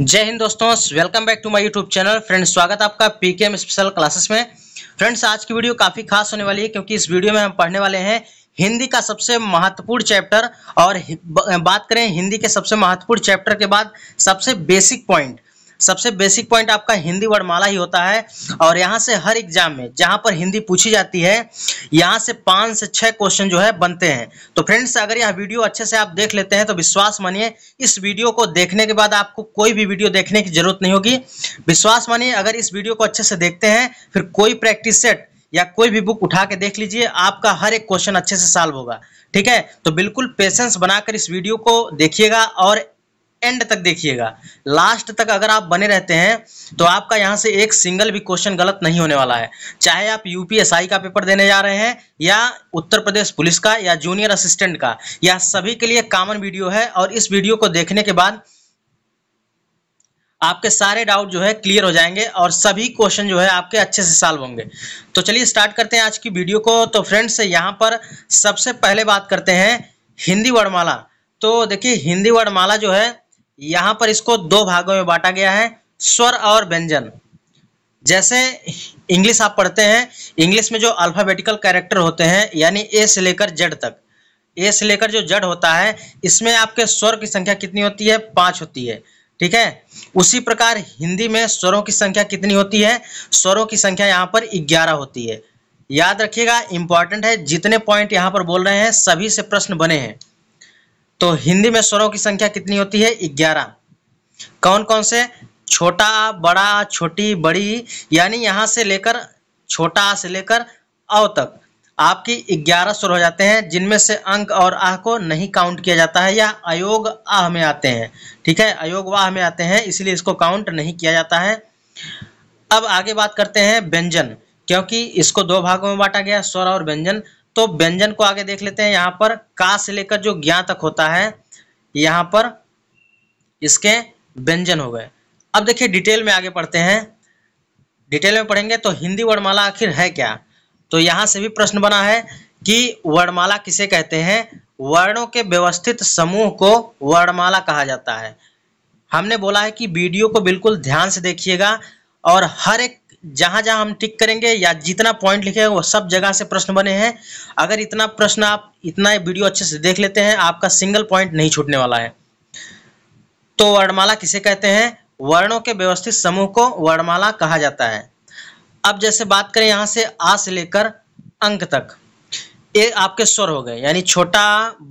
जय हिंद दोस्तों welcome back to my YouTube channel friends स्वागत आपका पीकेएम स्पेशल क्लासेस में फ्रेंड्स आज की वीडियो काफ़ी खास होने वाली है क्योंकि इस वीडियो में हम पढ़ने वाले हैं हिंदी का सबसे महत्वपूर्ण चैप्टर और बात करें हिंदी के सबसे महत्वपूर्ण चैप्टर के बाद सबसे बेसिक पॉइंट सबसे बेसिक पॉइंट आपका हिंदी वर्णमाला ही होता है और यहाँ से हर एग्जाम में जहाँ पर हिंदी पूछी जाती है यहाँ से पाँच से छः क्वेश्चन जो है बनते हैं तो फ्रेंड्स अगर यह वीडियो अच्छे से आप देख लेते हैं तो विश्वास मानिए इस वीडियो को देखने के बाद आपको कोई भी वीडियो देखने की जरूरत नहीं होगी विश्वास मानिए अगर इस वीडियो को अच्छे से देखते हैं फिर कोई प्रैक्टिस सेट या कोई भी बुक उठा के देख लीजिए आपका हर एक क्वेश्चन अच्छे से सॉल्व होगा ठीक है तो बिल्कुल पेशेंस बनाकर इस वीडियो को देखिएगा और एंड तक देखिएगा लास्ट तक अगर आप बने रहते हैं तो आपका यहाँ से एक सिंगल भी क्वेश्चन गलत नहीं होने वाला है चाहे आप यूपीएसआई का पेपर देने जा रहे हैं या उत्तर प्रदेश पुलिस का या जूनियर असिस्टेंट का यह सभी के लिए कॉमन वीडियो है और इस वीडियो को देखने के बाद आपके सारे डाउट जो है क्लियर हो जाएंगे और सभी क्वेश्चन जो है आपके अच्छे से सॉल्व होंगे तो चलिए स्टार्ट करते हैं आज की वीडियो को तो फ्रेंड्स यहाँ पर सबसे पहले बात करते हैं हिंदी वर्णमाला तो देखिए हिंदी वर्णमाला जो है यहां पर इसको दो भागों में बांटा गया है स्वर और व्यंजन जैसे इंग्लिश आप पढ़ते हैं इंग्लिश में जो अल्फ़ाबेटिकल कैरेक्टर होते हैं यानी ए से लेकर जड तक ए से लेकर जो जड होता है इसमें आपके स्वर की संख्या कितनी होती है पांच होती है ठीक है उसी प्रकार हिंदी में स्वरों की संख्या कितनी होती है स्वरों की संख्या यहाँ पर ग्यारह होती है याद रखिएगा इंपॉर्टेंट है जितने पॉइंट यहाँ पर बोल रहे हैं सभी से प्रश्न बने हैं तो हिंदी में स्वरों की संख्या कितनी होती है ग्यारह कौन कौन से छोटा बड़ा छोटी बड़ी यानी यहां से लेकर छोटा से लेकर अव तक आपकी ग्यारह स्वर हो जाते हैं जिनमें से अंक और आह को नहीं काउंट किया जाता है या अयोग आह में आते हैं ठीक है अयोग वाह में आते हैं इसलिए इसको काउंट नहीं किया जाता है अब आगे बात करते हैं व्यंजन क्योंकि इसको दो भागों में बांटा गया स्वर और व्यंजन तो व्यंजन को आगे देख लेते हैं यहां पर का से लेकर जो ज्ञा तक होता है यहां पर इसके व्यंजन हो गए अब देखिए डिटेल में आगे पढ़ते हैं डिटेल में पढ़ेंगे तो हिंदी वर्णमाला आखिर है क्या तो यहां से भी प्रश्न बना है कि वर्णमाला किसे कहते हैं वर्णों के व्यवस्थित समूह को वर्णमाला कहा जाता है हमने बोला है कि वीडियो को बिल्कुल ध्यान से देखिएगा और हर एक जहाँ जहाँ हम टिक करेंगे या जितना पॉइंट लिखे वो सब जगह से प्रश्न बने हैं अगर इतना प्रश्न आप इतना वीडियो अच्छे से देख लेते हैं आपका सिंगल पॉइंट नहीं छूटने वाला है तो वर्णमाला किसे कहते हैं वर्णों के व्यवस्थित समूह को वर्णमाला कहा जाता है अब जैसे बात करें यहाँ से आ से लेकर अंक तक ये आपके स्वर हो गए यानी छोटा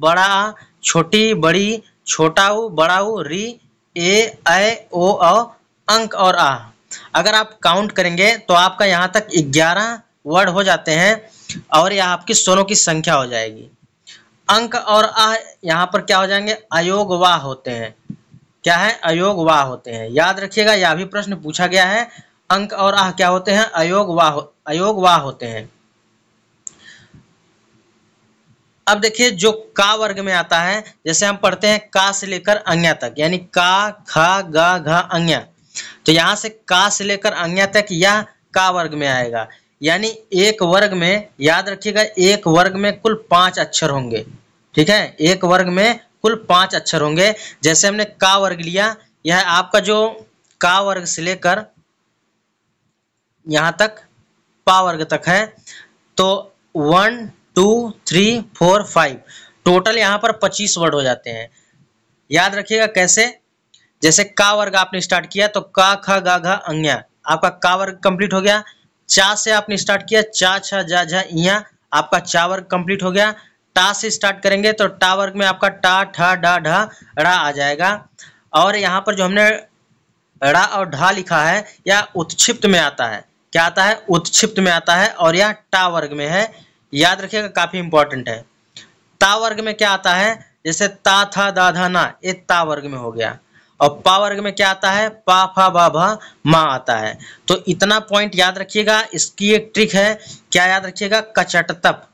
बड़ा छोटी बड़ी छोटाऊ बड़ाऊ री ए ओ अंक और आ अगर आप काउंट करेंगे तो आपका यहाँ तक ग्यारह वर्ड हो जाते हैं और यह आपकी स्वरों की संख्या हो जाएगी अंक और आह यहाँ पर क्या हो जाएंगे अयोग वाह होते हैं क्या है अयोग वाह होते हैं याद रखिएगा यह भी प्रश्न पूछा गया है अंक और आह क्या होते हैं अयोग वाह अयोग वाह होते हैं अब देखिए जो का वर्ग में आता है जैसे हम पढ़ते हैं का से लेकर अंग्या तक यानी का खा गा घा अंग्या तो यहाँ से का से लेकर अज्ञा तक यह का वर्ग में आएगा यानी एक वर्ग में याद रखिएगा एक वर्ग में कुल पांच अक्षर होंगे ठीक है एक वर्ग में कुल पांच अक्षर होंगे जैसे हमने का वर्ग लिया यह आपका जो का वर्ग से लेकर यहाँ तक पा वर्ग तक है तो one two three four five total यहाँ पर पच्चीस वर्ड हो जाते हैं याद रखिएगा कैसे जैसे का वर्ग आपने स्टार्ट किया तो का ख गा घा अंग्या आपका का वर्ग कंप्लीट हो गया चा से आपने स्टार्ट किया चा छा जा झा इया आपका चा वर्ग कंप्लीट हो गया टा से स्टार्ट करेंगे तो टा वर्ग में आपका टा ठा ढा ढा रा आ जाएगा और यहाँ पर जो हमने रा और ढा लिखा है यह उत्क्षिप्त में आता है क्या आता है उत्क्षिप्त में आता है और यह टा वर्ग में है याद रखिएगा काफ़ी इंपॉर्टेंट है ता वर्ग में क्या आता है जैसे ता था दा धा ना ये ता वर्ग में हो गया और पा वर्ग में क्या आता है पा फा भा भा मा आता है तो इतना पॉइंट याद रखिएगा इसकी एक ट्रिक है क्या याद रखिएगा कचट तप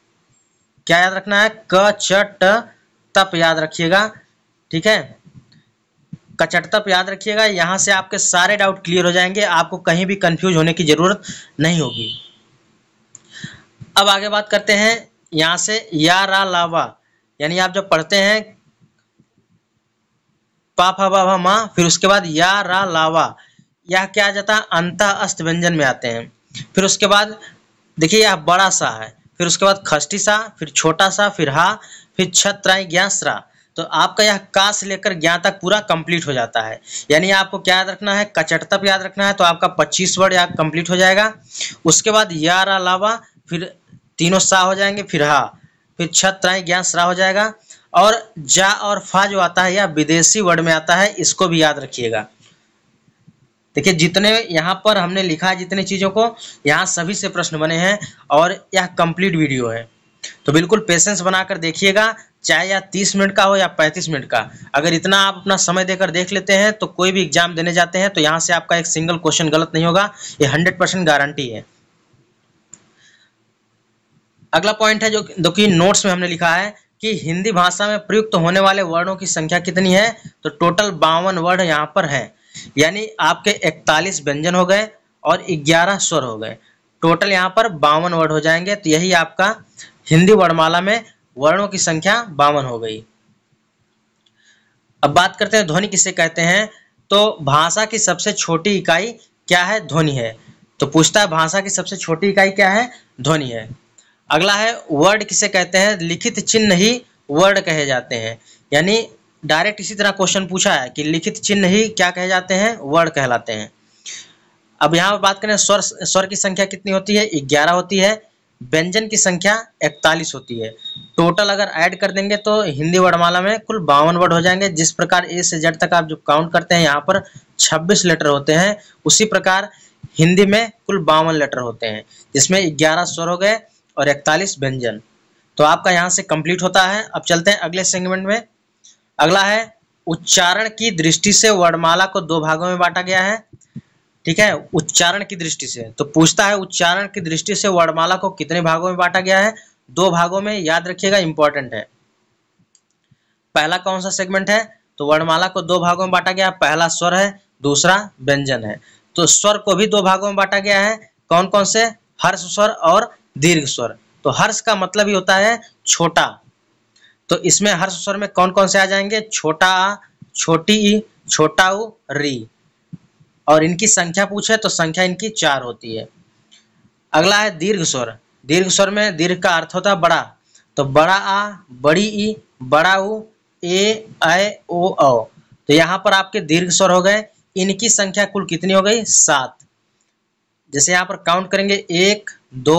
क्या याद रखना है कचट तप याद रखिएगा ठीक है कचट तप याद रखिएगा यहां से आपके सारे डाउट क्लियर हो जाएंगे आपको कहीं भी कंफ्यूज होने की जरूरत नहीं होगी अब आगे बात करते हैं यहां से या रा लावा यानी आप जब पढ़ते हैं पापा बाबा माँ फिर उसके बाद या रा लावा यह क्या आ जाता है अंत अस्त व्यंजन में आते हैं फिर उसके बाद देखिए यह बड़ा सा है फिर उसके बाद खष्टी सा फिर छोटा सा फिर हा फिर छत्राई ज्ञासरा तो आपका यह का से लेकर ज्ञा तक पूरा कंप्लीट हो जाता है यानी आपको क्या याद रखना है कचट तप याद रखना है तो आपका पच्चीस वर्ड यहाँ कंप्लीट हो जाएगा उसके बाद या रा फिर तीनों सा हो जाएंगे फिर हा फिर छत्राई ज्ञासरा हो जाएगा और जा और फा जो आता है यह विदेशी वर्ड में आता है इसको भी याद रखिएगा देखिए जितने यहाँ पर हमने लिखा है जितने चीज़ों को यहाँ सभी से प्रश्न बने हैं और यह कंप्लीट वीडियो है तो बिल्कुल पेशेंस बनाकर देखिएगा चाहे या तीस मिनट का हो या पैंतीस मिनट का अगर इतना आप अपना समय देकर देख लेते हैं तो कोई भी एग्जाम देने जाते हैं तो यहाँ से आपका एक सिंगल क्वेश्चन गलत नहीं होगा ये हंड्रेड परसेंट गारंटी है अगला पॉइंट है जो जो कि नोट्स में हमने लिखा है कि हिंदी भाषा में प्रयुक्त होने वाले वर्णों की संख्या कितनी है तो टोटल बावन वर्ड यहाँ पर हैं यानी आपके इकतालीस व्यंजन हो गए और ग्यारह स्वर हो गए टोटल यहाँ पर बावन वर्ड हो जाएंगे तो यही आपका हिंदी वर्णमाला में वर्णों की संख्या बावन हो गई अब बात करते हैं ध्वनि किसे कहते हैं तो भाषा की सबसे छोटी इकाई क्या है ध्वनि है तो पूछता है भाषा की सबसे छोटी इकाई क्या है ध्वनि है अगला है वर्ड किसे कहते हैं लिखित चिन्ह ही वर्ड कहे जाते हैं यानी डायरेक्ट इसी तरह क्वेश्चन पूछा है कि लिखित चिन्ह ही क्या कहे जाते हैं वर्ड कहलाते हैं अब यहाँ पर बात करें स्वर स्वर की संख्या कितनी होती है ग्यारह होती है व्यंजन की संख्या इकतालीस होती है टोटल अगर ऐड कर देंगे तो हिंदी वर्णमाला में कुल बावन वर्ड हो जाएंगे जिस प्रकार ए से जेड तक आप जो काउंट करते हैं यहाँ पर छब्बीस लेटर होते हैं उसी प्रकार हिंदी में कुल बावन लेटर होते हैं जिसमें ग्यारह स्वर हो गए और इकतालीस व्यंजन तो आपका यहाँ से कंप्लीट होता है अब चलते हैं अगले सेगमेंट में अगला है उच्चारण की दृष्टि से वर्णमाला को दो भागों में बांटा गया है ठीक है उच्चारण की दृष्टि से तो पूछता है उच्चारण की दृष्टि से वर्णमाला को कितने भागों में बांटा गया है दो भागों में याद रखिएगा इंपॉर्टेंट है पहला कौन सा सेगमेंट है तो वर्णमाला को दो भागों में बांटा गया पहला स्वर है दूसरा व्यंजन है तो स्वर को भी दो भागों में बांटा गया है कौन कौन से हर्ष स्वर और दीर्घ स्वर तो हर्ष का मतलब ही होता है छोटा तो इसमें हर्ष स्वर में कौन कौन से आ जाएंगे छोटा छोटी ई छोटा उ री और इनकी संख्या पूछे तो संख्या इनकी चार होती है अगला है दीर्घ स्वर दीर्घ स्वर में दीर्घ का अर्थ होता है बड़ा तो बड़ा आ बड़ी ई बड़ा उ ए ऐ ओ औ तो यहाँ पर आपके दीर्घ स्वर हो गए इनकी संख्या कुल कितनी हो गई सात जैसे यहाँ पर काउंट करेंगे एक दो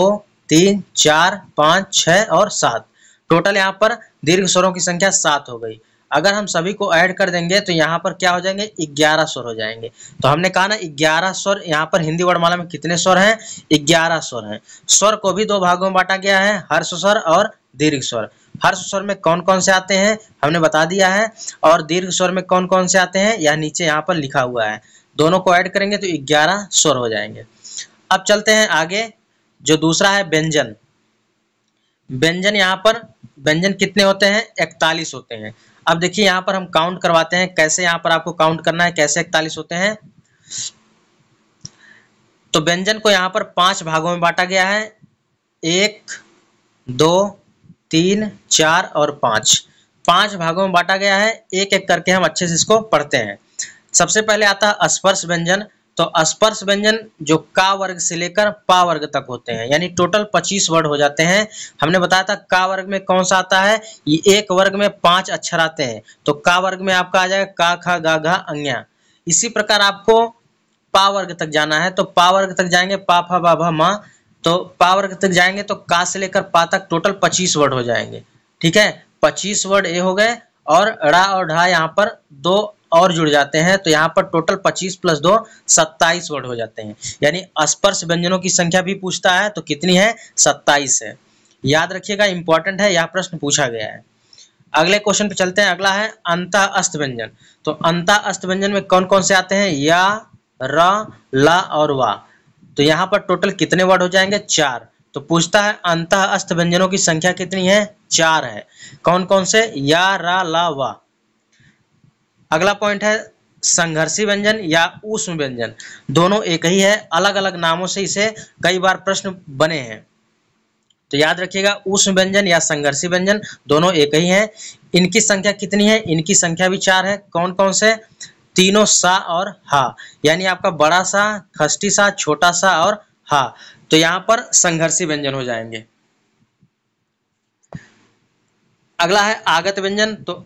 तीन चार पाँच छः और सात टोटल यहाँ पर दीर्घ स्वरों की संख्या सात हो गई अगर हम सभी को ऐड कर देंगे तो यहाँ पर क्या हो जाएंगे ग्यारह स्वर हो जाएंगे तो हमने कहा ना ग्यारह स्वर यहाँ पर हिंदी वर्णमाला में कितने स्वर हैं ग्यारह स्वर हैं स्वर को भी दो भागों में बांटा गया है हर्ष स्वर और दीर्घ स्वर हर्ष स्वर में कौन कौन से आते हैं हमने बता दिया है और दीर्घ स्वर में कौन कौन से आते हैं यह नीचे यहाँ पर लिखा हुआ है दोनों को ऐड करेंगे तो ग्यारह स्वर हो जाएंगे अब चलते हैं आगे जो दूसरा है व्यंजन व्यंजन यहाँ पर व्यंजन कितने होते हैं इकतालीस होते हैं अब देखिए यहाँ पर हम काउंट करवाते हैं कैसे यहाँ पर आपको काउंट करना है कैसे इकतालीस होते हैं तो व्यंजन को यहाँ पर पांच भागों में बांटा गया है एक दो तीन चार और पांच पांच भागों में बांटा गया है एक एक करके हम अच्छे से इसको पढ़ते हैं सबसे पहले आता है स्पर्श व्यंजन तो स्पर्श व्यंजन जो का वर्ग से लेकर पा वर्ग तक होते हैं यानी टोटल 25 वर्ड हो जाते हैं हमने बताया था का वर्ग में कौन सा आता है ये एक वर्ग में पांच अक्षर आते हैं तो का वर्ग में आपका आ जाएगा का खा गा घा अंग्या इसी प्रकार आपको पा वर्ग तक जाना है तो पा वर्ग तक जाएंगे पा फा बा भा माँ तो पा वर्ग तक जाएंगे तो का से लेकर पा तक टोटल पच्चीस वर्ड हो जाएंगे ठीक है पच्चीस वर्ड ये हो गए और ड़ा और ढा यहाँ पर दो और जुड़ जाते हैं तो यहाँ पर टोटल 25 प्लस दो सत्ताईस वर्ड हो जाते हैं यानी स्पर्श व्यंजनों की संख्या भी पूछता है तो कितनी है सत्ताईस है याद रखिएगा इंपॉर्टेंट है यह प्रश्न पूछा गया है अगले क्वेश्चन पे चलते हैं अगला है अंता अस्त व्यंजन तो अंता अस्त व्यंजन में कौन कौन से आते हैं या र ला और वा तो यहाँ पर टोटल कितने वर्ड हो जाएंगे चार तो पूछता है अंत अस्त व्यंजनों की संख्या कितनी है चार है कौन कौन से या रा ला वा अगला पॉइंट है संघर्षी व्यंजन या ऊष्म व्यंजन दोनों एक ही है अलग अलग नामों से इसे कई बार प्रश्न बने हैं तो याद रखिएगा उष्ण व्यंजन या संघर्षी व्यंजन दोनों एक ही हैं इनकी संख्या कितनी है इनकी संख्या भी चार है कौन कौन से तीनों सा और हा यानी आपका बड़ा सा खस्टी सा छोटा सा और हा तो यहां पर संघर्षी व्यंजन हो जाएंगे अगला है आगत व्यंजन तो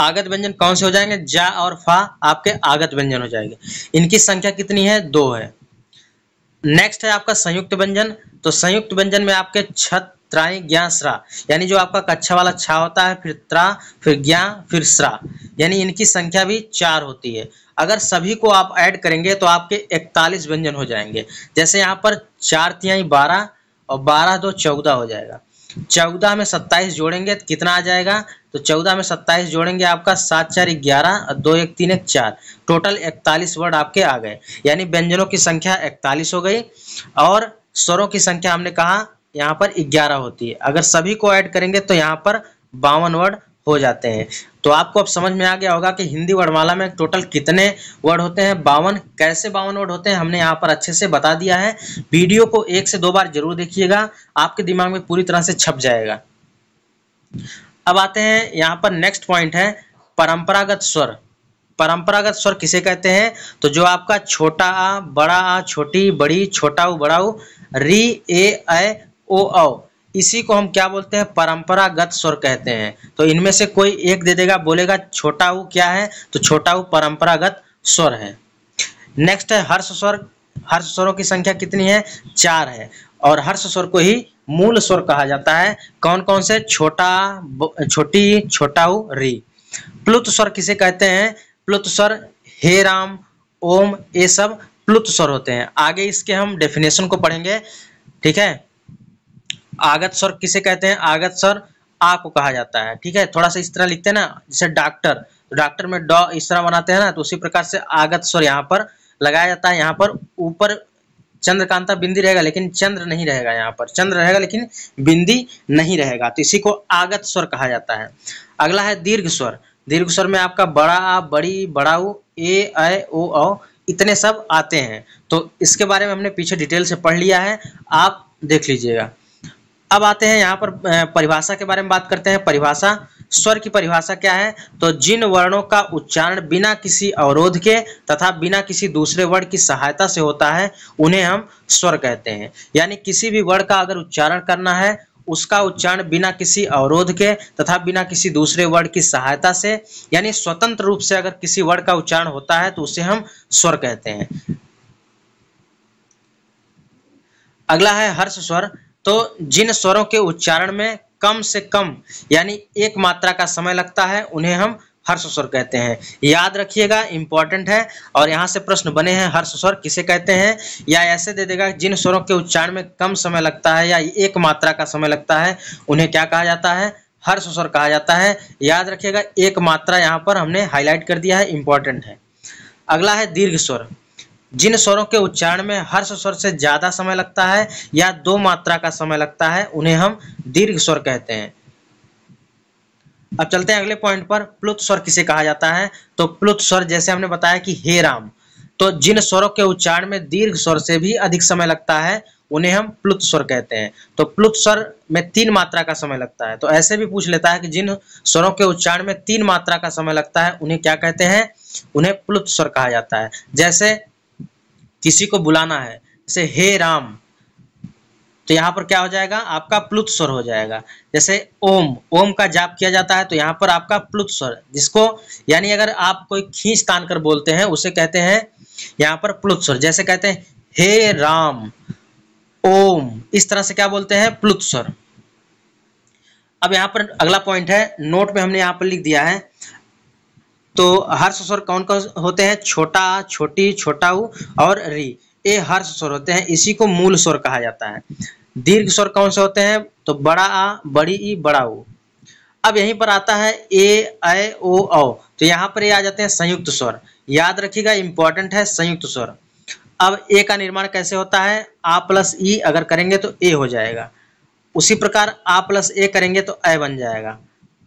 आगत व्यंजन कौन से हो जाएंगे जा और फा आपके आगत व्यंजन हो जाएंगे इनकी संख्या कितनी है दो है नेक्स्ट है आपका संयुक्त व्यंजन तो संयुक्त व्यंजन में आपके छत त्राई ज्ञा श्रा यानी जो आपका कच्छा वाला छा होता है फिर त्रा फिर ज्ञा फिर श्रा यानी इनकी संख्या भी चार होती है अगर सभी को आप ऐड करेंगे तो आपके इकतालीस व्यंजन हो जाएंगे जैसे यहाँ पर चार तिहाई बारह और बारह दो चौदह हो जाएगा चौदह में सत्ताईस जोड़ेंगे तो कितना आ जाएगा तो चौदह में सत्ताईस जोड़ेंगे आपका सात चार ग्यारह और दो एक तीन एक चार टोटल इकतालीस वर्ड आपके आ गए यानी व्यंजनों की संख्या इकतालीस हो गई और स्वरों की संख्या हमने कहा यहाँ पर ग्यारह होती है अगर सभी को ऐड करेंगे तो यहाँ पर बावन वर्ड हो जाते हैं तो आपको अब समझ में आ गया होगा कि हिंदी वर्णमाला में टोटल कितने वर्ड होते हैं बावन कैसे बावन वर्ड होते हैं हमने यहाँ पर अच्छे से बता दिया है वीडियो को एक से दो बार जरूर देखिएगा आपके दिमाग में पूरी तरह से छप जाएगा अब आते हैं यहाँ पर नेक्स्ट पॉइंट है परंपरागत स्वर परंपरागत स्वर किसे कहते हैं तो जो आपका छोटा आ बड़ा आ छोटी बड़ी छोटा उ बड़ा उ री ए ओ औ इसी को हम क्या बोलते हैं परंपरागत स्वर कहते हैं तो इनमें से कोई एक दे देगा बोलेगा छोटा ऊ क्या है तो छोटा ऊ परंपरागत स्वर है नेक्स्ट है हर्ष स्वर हर्ष स्वरों की संख्या कितनी है चार है और हर्ष स्वर को ही मूल स्वर कहा जाता है कौन कौन से छोटा छोटी छोटाऊ री प्लुत स्वर किसे कहते हैं प्लुत स्वर हे राम ओम ये सब प्लुत स्वर होते हैं आगे इसके हम डेफिनेशन को पढ़ेंगे ठीक है आगत स्वर किसे कहते हैं आगत स्वर आ को कहा जाता है ठीक है थोड़ा सा इस तरह लिखते हैं ना जैसे डॉक्टर डॉक्टर में डॉ इस तरह बनाते हैं ना तो उसी प्रकार से आगत स्वर यहाँ पर लगाया जाता है यहाँ पर ऊपर चंद्रकांता बिंदी रहेगा लेकिन चंद्र नहीं रहेगा यहाँ पर चंद्र रहेगा लेकिन बिंदी नहीं रहेगा तो इसी को आगत स्वर कहा जाता है अगला है दीर्घ स्वर दीर्घ स्वर में आपका बड़ा आ बड़ी बड़ाऊ ए ऐ ओ औ इतने सब आते हैं तो इसके बारे में हमने पीछे डिटेल से पढ़ लिया है आप देख लीजिएगा अब आते हैं यहाँ पर परिभाषा के बारे में बात करते हैं परिभाषा स्वर की परिभाषा क्या है तो जिन वर्णों का उच्चारण बिना किसी अवरोध के तथा बिना किसी दूसरे वर्ण की सहायता से होता है उन्हें हम स्वर कहते हैं यानी किसी भी वर्ण का अगर उच्चारण करना है उसका उच्चारण बिना किसी अवरोध के तथा बिना किसी दूसरे वर्ण की सहायता से यानी स्वतंत्र रूप से अगर किसी वर्ण का उच्चारण होता है तो उसे हम स्वर कहते हैं अगला है हर्ष स्वर तो जिन स्वरों के उच्चारण में कम से कम यानी एक मात्रा का समय लगता है उन्हें हम हर्ष स्वर कहते हैं याद रखिएगा इंपॉर्टेंट है और यहाँ से प्रश्न बने हैं हर्ष स्वर किसे कहते हैं या ऐसे दे देगा जिन स्वरों के उच्चारण में कम समय लगता है या एक मात्रा का समय लगता है उन्हें क्या कहा जाता है हर्ष स्वर कहा जाता है याद रखिएगा एक मात्रा यहाँ पर हमने हाईलाइट कर दिया है इंपॉर्टेंट है अगला है दीर्घ स्वर जिन स्वरों के उच्चारण में हर्ष स्वर से ज़्यादा समय लगता है या दो मात्रा का समय लगता है उन्हें हम दीर्घ स्वर कहते हैं अब चलते हैं अगले पॉइंट पर प्लुत स्वर किसे कहा जाता है तो प्लुत स्वर जैसे हमने बताया कि हे राम तो जिन स्वरों के उच्चारण में दीर्घ स्वर से भी अधिक समय लगता है उन्हें हम प्लुत स्वर कहते हैं तो प्लुत स्वर में तीन मात्रा का समय लगता है तो ऐसे भी पूछ लेता है कि जिन स्वरों के उच्चारण में तीन मात्रा का समय लगता है उन्हें क्या कहते हैं उन्हें प्लुत स्वर कहा जाता है जैसे किसी को बुलाना है जैसे हे राम तो यहाँ पर क्या हो जाएगा आपका प्लुत स्वर हो जाएगा जैसे ओम ओम का जाप किया जाता है तो यहाँ पर आपका प्लुत स्वर जिसको यानी अगर आप कोई खींच तान कर बोलते हैं उसे कहते हैं यहाँ पर प्लुत स्वर जैसे कहते हैं हे राम ओम इस तरह से क्या बोलते हैं प्लुत स्वर अब यहाँ पर अगला पॉइंट है नोट में हमने यहाँ पर लिख दिया है तो हर्ष स्वर कौन कौन होते हैं छोटा छोटी छोटाऊ और री ये हर्ष स्वर होते हैं इसी को मूल स्वर कहा जाता है दीर्घ स्वर कौन से होते हैं तो बड़ा आ बड़ी ई बड़ा ऊ अब यहीं पर आता है ए ऐ ओ औ तो यहाँ पर ये आ जाते हैं संयुक्त स्वर याद रखिएगा इंपॉर्टेंट है संयुक्त स्वर अब ए का निर्माण कैसे होता है आ प्लस ई अगर करेंगे तो ए हो जाएगा उसी प्रकार आ प्लस ए करेंगे तो ए बन जाएगा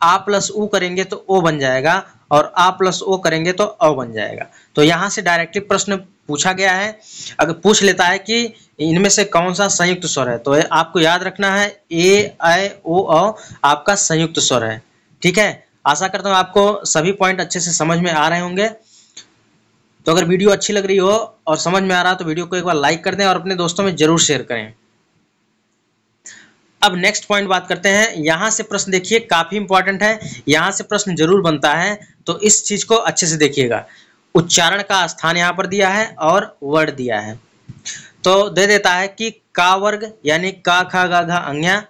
आ प्लस ऊ करेंगे तो ओ बन जाएगा और आ प्लस ओ करेंगे तो अ बन जाएगा तो यहाँ से डायरेक्टली प्रश्न पूछा गया है अगर पूछ लेता है कि इनमें से कौन सा संयुक्त स्वर है तो आपको याद रखना है ए आई ओ अ आपका संयुक्त स्वर है ठीक है आशा करता हूँ आपको सभी पॉइंट अच्छे से समझ में आ रहे होंगे तो अगर वीडियो अच्छी लग रही हो और समझ में आ रहा है तो वीडियो को एक बार लाइक कर दें और अपने दोस्तों में जरूर शेयर करें अब नेक्स्ट पॉइंट बात करते हैं यहां से प्रश्न देखिए काफी इंपॉर्टेंट है यहां से प्रश्न जरूर बनता है तो इस चीज को अच्छे से देखिएगा उच्चारण का स्थान यहां पर दिया है और वर्ड दिया है तो दे देता है कि का वर्ग यानी का खा गा घा अंग्या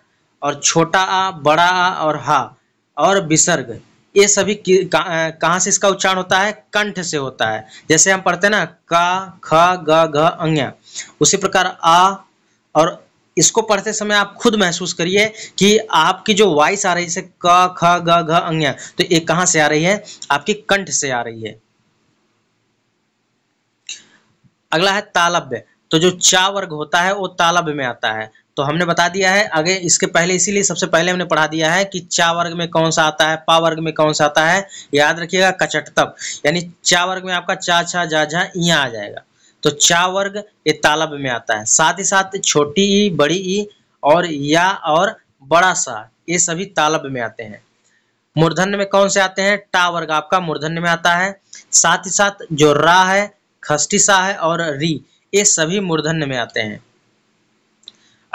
और छोटा आ बड़ा आ और हा और विसर्ग ये सभी कहाँ से इसका उच्चारण होता है कंठ से होता है जैसे हम पढ़ते हैं ना का ख ग घ अंग्या उसी प्रकार आ और इसको पढ़ते समय आप खुद महसूस करिए कि आपकी जो वॉइस आ रही है क ख ग घ अंग तो ये कहां से आ रही है आपकी कंठ से आ रही है अगला है तालब्य तो जो चा वर्ग होता है वो तालब्य में आता है तो हमने बता दिया है आगे इसके पहले इसीलिए सबसे पहले हमने पढ़ा दिया है कि चा वर्ग में कौन सा आता है पा वर्ग में कौन सा आता है याद रखिएगा कचटतप यानी चा वर्ग में आपका चा छा जा झा इया आ जाएगा तो चा वर्ग ये तालब में आता है साथ ही साथ छोटी ई बड़ी ई और या और बड़ा सा ये सभी तालब में आते हैं मूर्धन्य में कौन से आते हैं टा वर्ग आपका मूर्धन्य में आता है साथ ही साथ जो रा है खष्टी सा है और री ये सभी मूर्धन्य में आते हैं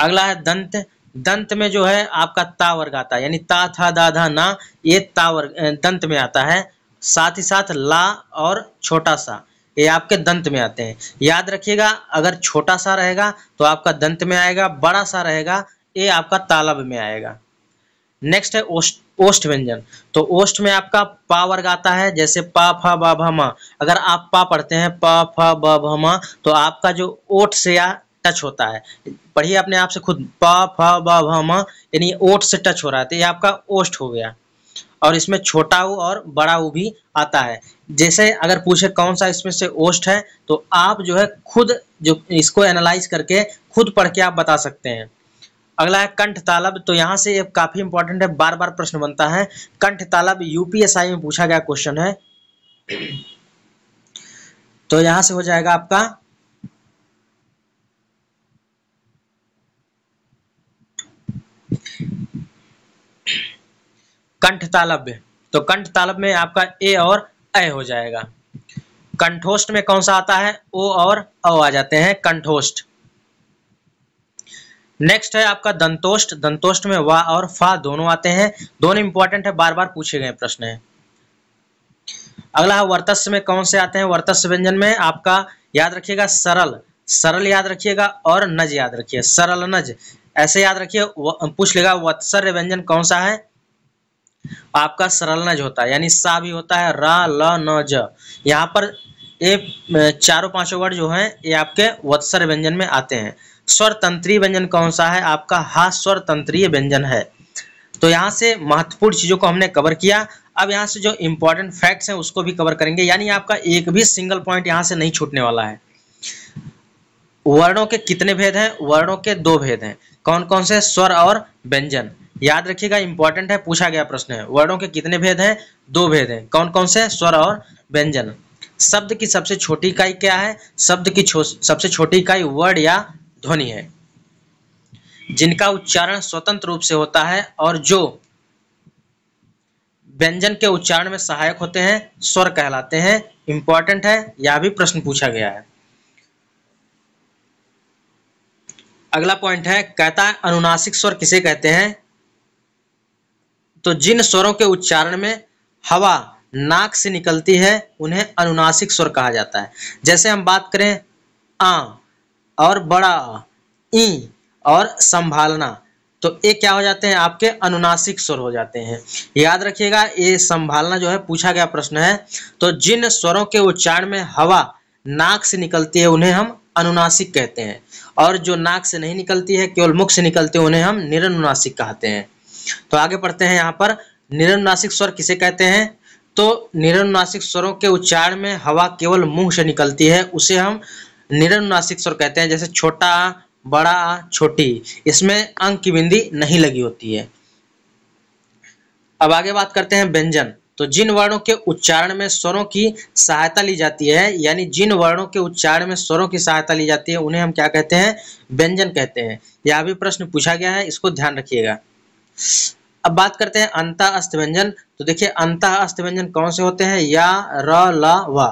अगला है दंत दंत में जो है आपका ता वर्ग आता है यानी ता था दा धा ना ये ता वर्ग दंत में आता है साथ ही साथ ला और छोटा सा ये आपके दंत में आते हैं याद रखिएगा अगर छोटा सा रहेगा तो आपका दंत में आएगा बड़ा सा रहेगा ये आपका तालब में आएगा नेक्स्ट है ओस्ट ओष्ठ व्यंजन तो ओष्ठ में आपका पा वर्ग आता है जैसे पा फा बा अगर आप पा पढ़ते हैं पा फा बा तो आपका जो ओठ से या टच होता है पढ़िए अपने आप से खुद पा फा बा यानी ओठ से टच हो रहा है तो ये आपका ओष्ठ हो गया और इसमें छोटा ऊ और बड़ा ऊ भी आता है जैसे अगर पूछे कौन सा इसमें से ओस्ट है तो आप जो है खुद जो इसको एनालाइज करके खुद पढ़ के आप बता सकते हैं अगला है कंठ तालब तो यहाँ से ये काफ़ी इंपॉर्टेंट है बार बार प्रश्न बनता है कंठ तालब यूपीएसआई में पूछा गया क्वेश्चन है तो यहां से हो जाएगा आपका कंठ तालब्य तो कंठ तालब में आपका ए और अ हो जाएगा कंठोस्ट में कौन सा आता है ओ और अ आ जाते हैं कंठोस्ट नेक्स्ट है आपका दंतोष्ट दंतोष्ट में वा और फा दोनों आते हैं दोनों इंपॉर्टेंट है बार बार पूछे गए प्रश्न है अगला है वर्तस्व में कौन से आते हैं वर्तस्व व्यंजन में आपका याद रखिएगा सरल सरल याद रखिएगा और नज याद रखिए सरल नज ऐसे याद रखिए पूछ लेगा वत्सर्य व्यंजन कौन सा है आपका सरल नज होता है यानी सा भी होता है रा ल न ज यहाँ पर ये चारों पांचों वर्ड जो हैं ये आपके वत्सर व्यंजन में आते हैं स्वर तंत्रीय व्यंजन कौन सा है आपका हा स्वर तंत्रीय व्यंजन है तो यहाँ से महत्वपूर्ण चीज़ों को हमने कवर किया अब यहाँ से जो इंपॉर्टेंट फैक्ट्स हैं उसको भी कवर करेंगे यानी आपका एक भी सिंगल पॉइंट यहाँ से नहीं छूटने वाला है वर्णों के कितने भेद हैं वर्णों के दो भेद हैं कौन कौन से स्वर और व्यंजन याद रखिएगा इंपॉर्टेंट है पूछा गया प्रश्न है वर्णों के कितने भेद हैं दो भेद हैं कौन कौन से स्वर और व्यंजन शब्द की सबसे छोटी इकाई क्या है शब्द की सबसे छोटी इकाई वर्ड या ध्वनि है जिनका उच्चारण स्वतंत्र रूप से होता है और जो व्यंजन के उच्चारण में सहायक होते हैं स्वर कहलाते हैं इंपॉर्टेंट है यह भी प्रश्न पूछा गया है अगला पॉइंट है कहता है अनुनासिक स्वर किसे कहते हैं तो जिन स्वरों के उच्चारण में हवा नाक से निकलती है उन्हें अनुनासिक स्वर कहा जाता है जैसे हम बात करें आ और बड़ा ई और संभालना तो ये क्या हो जाते हैं आपके अनुनासिक स्वर हो जाते हैं याद रखिएगा ये संभालना जो है पूछा गया प्रश्न है तो जिन स्वरों के उच्चारण में हवा नाक से निकलती है उन्हें हम अनुनासिक कहते हैं और जो नाक से नहीं निकलती है केवल मुख से निकलते हैं उन्हें हम निरनुनासिक कहते हैं तो आगे पढ़ते हैं यहाँ पर निरनुनासिक स्वर किसे कहते हैं तो निरनुनासिक स्वरों के उच्चारण में हवा केवल मुंह से निकलती है उसे हम निरनुनासिक स्वर कहते हैं जैसे छोटा बड़ा आ छोटी इसमें अंक की बिंदी नहीं लगी होती है अब आगे बात करते हैं व्यंजन तो जिन वर्णों के उच्चारण में स्वरों की सहायता ली जाती है यानी जिन वर्णों के उच्चारण में स्वरों की सहायता ली जाती है उन्हें हम क्या कहते हैं व्यंजन कहते हैं यह भी प्रश्न पूछा गया है इसको ध्यान रखिएगा अब बात करते हैं अंता अस्त व्यंजन तो देखिए अंता अस्त व्यंजन कौन से होते हैं या र ल व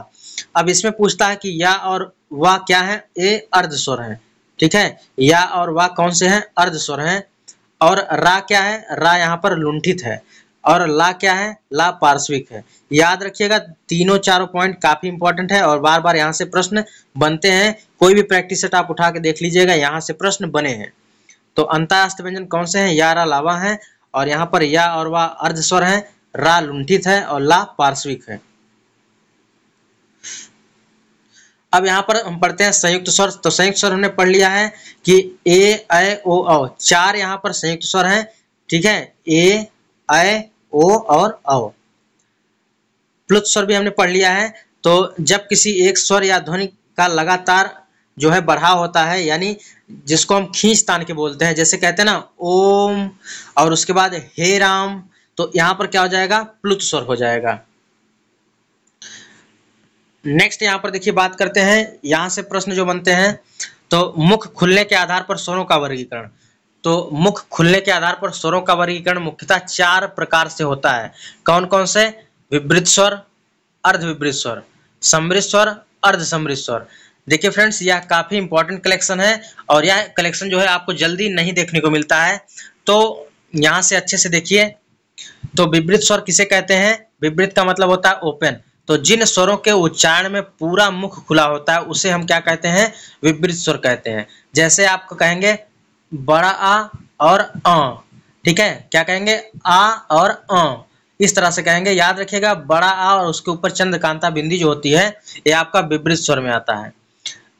अब इसमें पूछता है कि या और व क्या है ए अर्ध स्वर है ठीक है या और व कौन से हैं अर्ध स्वर है और रा क्या है रा यहाँ पर लुंठित है और ला क्या है ला पार्श्विक है याद रखिएगा तीनों चारों पॉइंट काफी इंपॉर्टेंट है और बार बार यहाँ से प्रश्न बनते हैं कोई भी प्रैक्टिस सेट आप उठा के देख लीजिएगा यहाँ से प्रश्न बने हैं तो अंतास्थ व्यंजन कौन से हैं या रा लावा है और यहाँ पर या और वा अर्ध स्वर है रा लुंठित है और ला पार्श्विक है अब यहाँ पर हम पढ़ते हैं संयुक्त स्वर तो संयुक्त स्वर हमने पढ़ लिया है कि ए ऐ ओ औ चार यहाँ पर संयुक्त स्वर हैं ठीक है ए ऐ ओ और औ प्लुत स्वर भी हमने पढ़ लिया है तो जब किसी एक स्वर या ध्वनि का लगातार जो है बढ़ा होता है यानी जिसको हम खींच तान के बोलते हैं जैसे कहते हैं ना ओम और उसके बाद हे राम तो यहाँ पर क्या हो जाएगा प्लुत स्वर हो जाएगा नेक्स्ट यहाँ पर देखिए बात करते हैं यहां से प्रश्न जो बनते हैं तो मुख खुलने के आधार पर स्वरों का वर्गीकरण तो मुख खुलने के आधार पर स्वरों का वर्गीकरण मुख्यतः चार प्रकार से होता है कौन कौन से विवृत स्वर अर्ध विवृत स्वर समृत स्वर अर्ध समृत स्वर देखिए फ्रेंड्स यह काफ़ी इंपॉर्टेंट कलेक्शन है और यह कलेक्शन जो है आपको जल्दी नहीं देखने को मिलता है तो यहाँ से अच्छे से देखिए तो विपरीत स्वर किसे कहते हैं विपरीत का मतलब होता है ओपन तो जिन स्वरों के उच्चारण में पूरा मुख खुला होता है उसे हम क्या कहते हैं विपरीत स्वर कहते हैं जैसे आपको कहेंगे बड़ा आ और अ ठीक है क्या कहेंगे आ और अ इस तरह से कहेंगे याद रखिएगा बड़ा आ और उसके ऊपर चंद्रकांता बिंदी जो होती है ये आपका विपरीत स्वर में आता है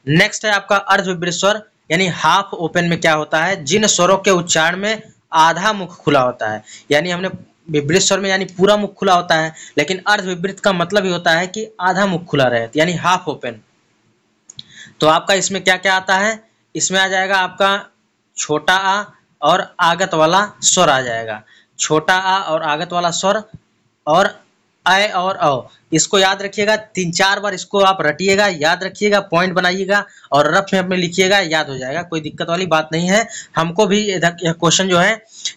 नेक्स्ट है आपका अर्धविवृत स्वर यानी हाफ ओपन में क्या होता है जिन स्वरों के उच्चारण में आधा मुख खुला होता है यानी हमने विवृत स्वर में यानी पूरा मुख खुला होता है लेकिन अर्ध विवृत का मतलब ही होता है कि आधा मुख खुला रहे यानी हाफ ओपन तो आपका इसमें क्या क्या आता है इसमें आ जाएगा आपका छोटा आ और आगत वाला स्वर आ जाएगा छोटा आ और आगत वाला स्वर और अय और अ इसको याद रखिएगा तीन चार बार इसको आप रटिएगा याद रखिएगा पॉइंट बनाइएगा और रफ में अपने लिखिएगा याद हो जाएगा कोई दिक्कत वाली बात नहीं है हमको भी यह क्वेश्चन जो है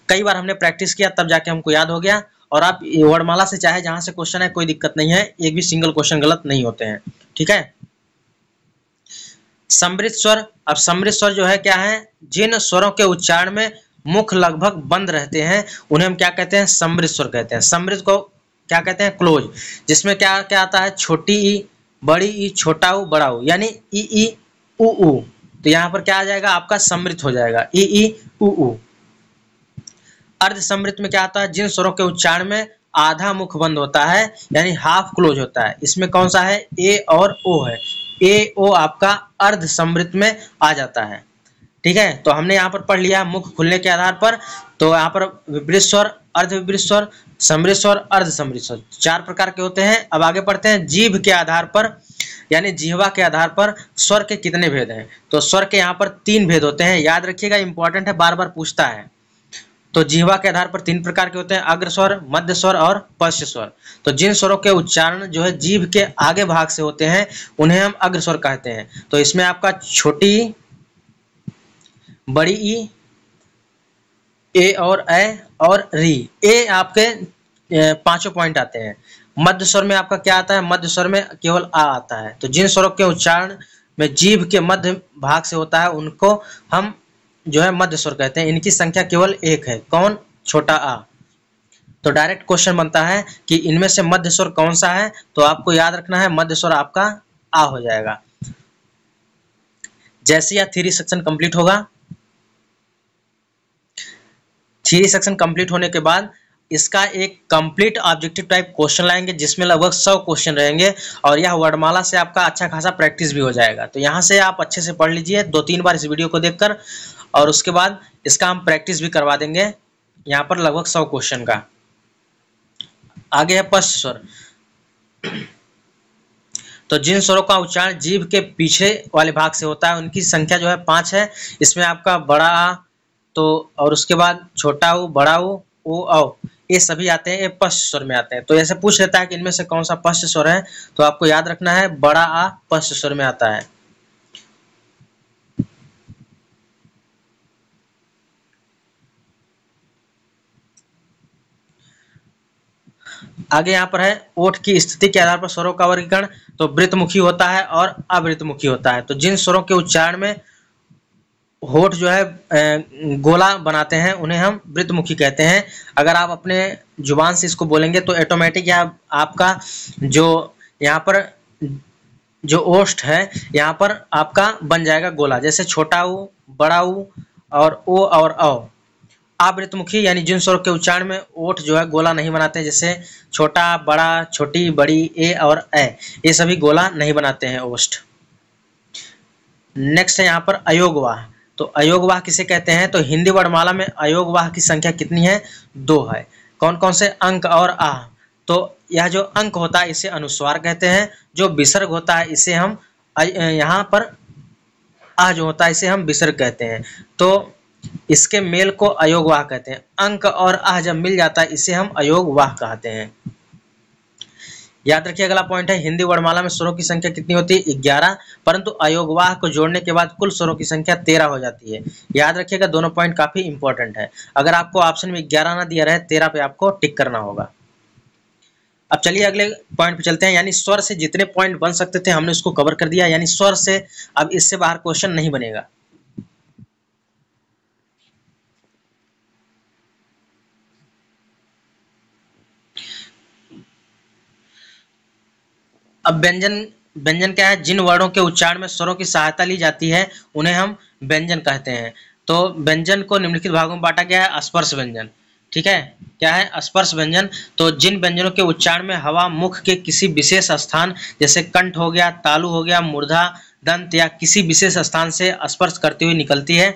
कई बार हमने प्रैक्टिस किया तब जाके हमको याद हो गया और आप वर्णमाला से चाहे जहां से क्वेश्चन है कोई दिक्कत नहीं है एक भी सिंगल क्वेश्चन गलत नहीं होते हैं ठीक है समृद्ध स्वर अब समृद्ध स्वर जो है क्या है जिन स्वरों के उच्चारण में मुख लगभग बंद रहते हैं उन्हें हम क्या कहते हैं समृद्ध स्वर कहते हैं समृद्ध को क्या कहते हैं क्लोज जिसमें क्या क्या आता है छोटी ई बड़ी ई छोटा ऊ बड़ा ऊ यानी ई ई उ उ तो यहाँ पर क्या आ जाएगा आपका समृत हो जाएगा ई ई उ उ अर्ध समृत में क्या आता है जिन स्वरों के उच्चारण में आधा मुख बंद होता है यानी हाफ क्लोज होता है इसमें कौन सा है ए और ओ है ए ओ आपका अर्ध समृत में आ जाता है ठीक है तो हमने यहाँ पर पढ़ लिया मुख खुलने के आधार पर तो यहाँ पर विपरीत स्वर अर्ध स्वर स्वर अर्ध समृत स्वर चार प्रकार के होते हैं अब आगे पढ़ते हैं जीभ के आधार पर यानी जीवा के आधार पर स्वर के कितने भेद हैं तो स्वर के यहाँ पर तीन भेद होते हैं याद रखिएगा इंपॉर्टेंट है बार बार पूछता है तो जीवा के आधार पर तीन प्रकार के होते हैं अग्र स्वर मध्य स्वर और पश्च स्वर तो जिन स्वरों के उच्चारण जो है जीव के आगे भाग से होते हैं उन्हें हम अग्र स्वर कहते हैं तो इसमें आपका छोटी बड़ी ई ए और ए और री ए आपके पांचों पॉइंट आते हैं मध्य स्वर में आपका क्या आता है मध्य स्वर में केवल आ आता है तो जिन स्वरों के उच्चारण में जीभ के मध्य भाग से होता है उनको हम जो है मध्य स्वर कहते हैं इनकी संख्या केवल एक है कौन छोटा आ तो डायरेक्ट क्वेश्चन बनता है कि इनमें से मध्य स्वर कौन सा है तो आपको याद रखना है मध्य स्वर आपका आ हो जाएगा जैसे यह थ्री सेक्शन कंप्लीट होगा थ्री सेक्शन कंप्लीट होने के बाद इसका एक कंप्लीट ऑब्जेक्टिव टाइप क्वेश्चन लाएंगे जिसमें लगभग सौ क्वेश्चन रहेंगे और यह वर्डमाला से आपका अच्छा खासा प्रैक्टिस भी हो जाएगा तो यहाँ से आप अच्छे से पढ़ लीजिए दो तीन बार इस वीडियो को देखकर और उसके बाद इसका हम प्रैक्टिस भी करवा देंगे यहाँ पर लगभग सौ क्वेश्चन का आगे है पश्च स्वर तो जिन स्वरों का उच्चारण जीव के पीछे वाले भाग से होता है उनकी संख्या जो है पाँच है इसमें आपका बड़ा तो और उसके बाद छोटा ओ बड़ा ओ ओ औ ये सभी आते हैं ये पश्च स्वर में आते हैं तो ऐसे पूछ लेता है कि इनमें से कौन सा पश्च स्वर है तो आपको याद रखना है बड़ा आ पश्च स्वर में आता है आगे यहाँ पर है ओठ की स्थिति के आधार पर स्वरों का वर्गीकरण तो वृत्तमुखी होता है और अवृतमुखी होता है तो जिन स्वरों के उच्चारण में होठ जो है गोला बनाते हैं उन्हें हम वृत्तमुखी कहते हैं अगर आप अपने जुबान से इसको बोलेंगे तो ऑटोमेटिक या आपका जो यहाँ पर जो ओष्ठ है यहाँ पर आपका बन जाएगा गोला जैसे छोटा ऊ बड़ा ऊ और ओ और औ आवृतमुखी यानी जिन स्वरूप के उच्चारण में ओठ जो है गोला नहीं बनाते हैं जैसे छोटा बड़ा छोटी बड़ी ए और ए ये सभी गोला नहीं बनाते हैं ओष्ठ नेक्स्ट है यहाँ पर अयोगवा तो अयोगवाह किसे कहते हैं तो हिंदी वर्णमाला में अयोगवाह की संख्या कितनी है दो है कौन कौन से अंक और आह तो यह जो अंक होता है इसे अनुस्वार कहते हैं जो विसर्ग होता है इसे हम यहाँ पर आ जो होता है इसे हम विसर्ग कहते हैं तो इसके मेल को अयोगवाह कहते हैं अंक और आह जब मिल जाता है इसे हम अयोगवाह कहते हैं याद रखिए अगला पॉइंट है हिंदी वर्णमाला में स्वरों की संख्या कितनी होती है ग्यारह परंतु अयोगवाह को जोड़ने के बाद कुल स्वरों की संख्या तेरह हो जाती है याद रखिएगा दोनों पॉइंट काफी इंपॉर्टेंट है अगर आपको ऑप्शन में ग्यारह ना दिया रहे तेरह पे आपको टिक करना होगा अब चलिए अगले पॉइंट पे चलते हैं यानी स्वर से जितने पॉइंट बन सकते थे हमने उसको कवर कर दिया यानी स्वर से अब इससे बाहर क्वेश्चन नहीं बनेगा अब व्यंजन व्यंजन क्या है जिन वर्णों के उच्चारण में स्वरों की सहायता ली जाती है उन्हें हम व्यंजन कहते हैं तो व्यंजन को निम्नलिखित भागों में बांटा गया है स्पर्श व्यंजन ठीक है क्या है स्पर्श व्यंजन तो जिन व्यंजनों के उच्चारण में हवा मुख के किसी विशेष स्थान जैसे कंठ हो गया तालु हो गया मुर्धा दंत या किसी विशेष स्थान से स्पर्श करती हुई निकलती है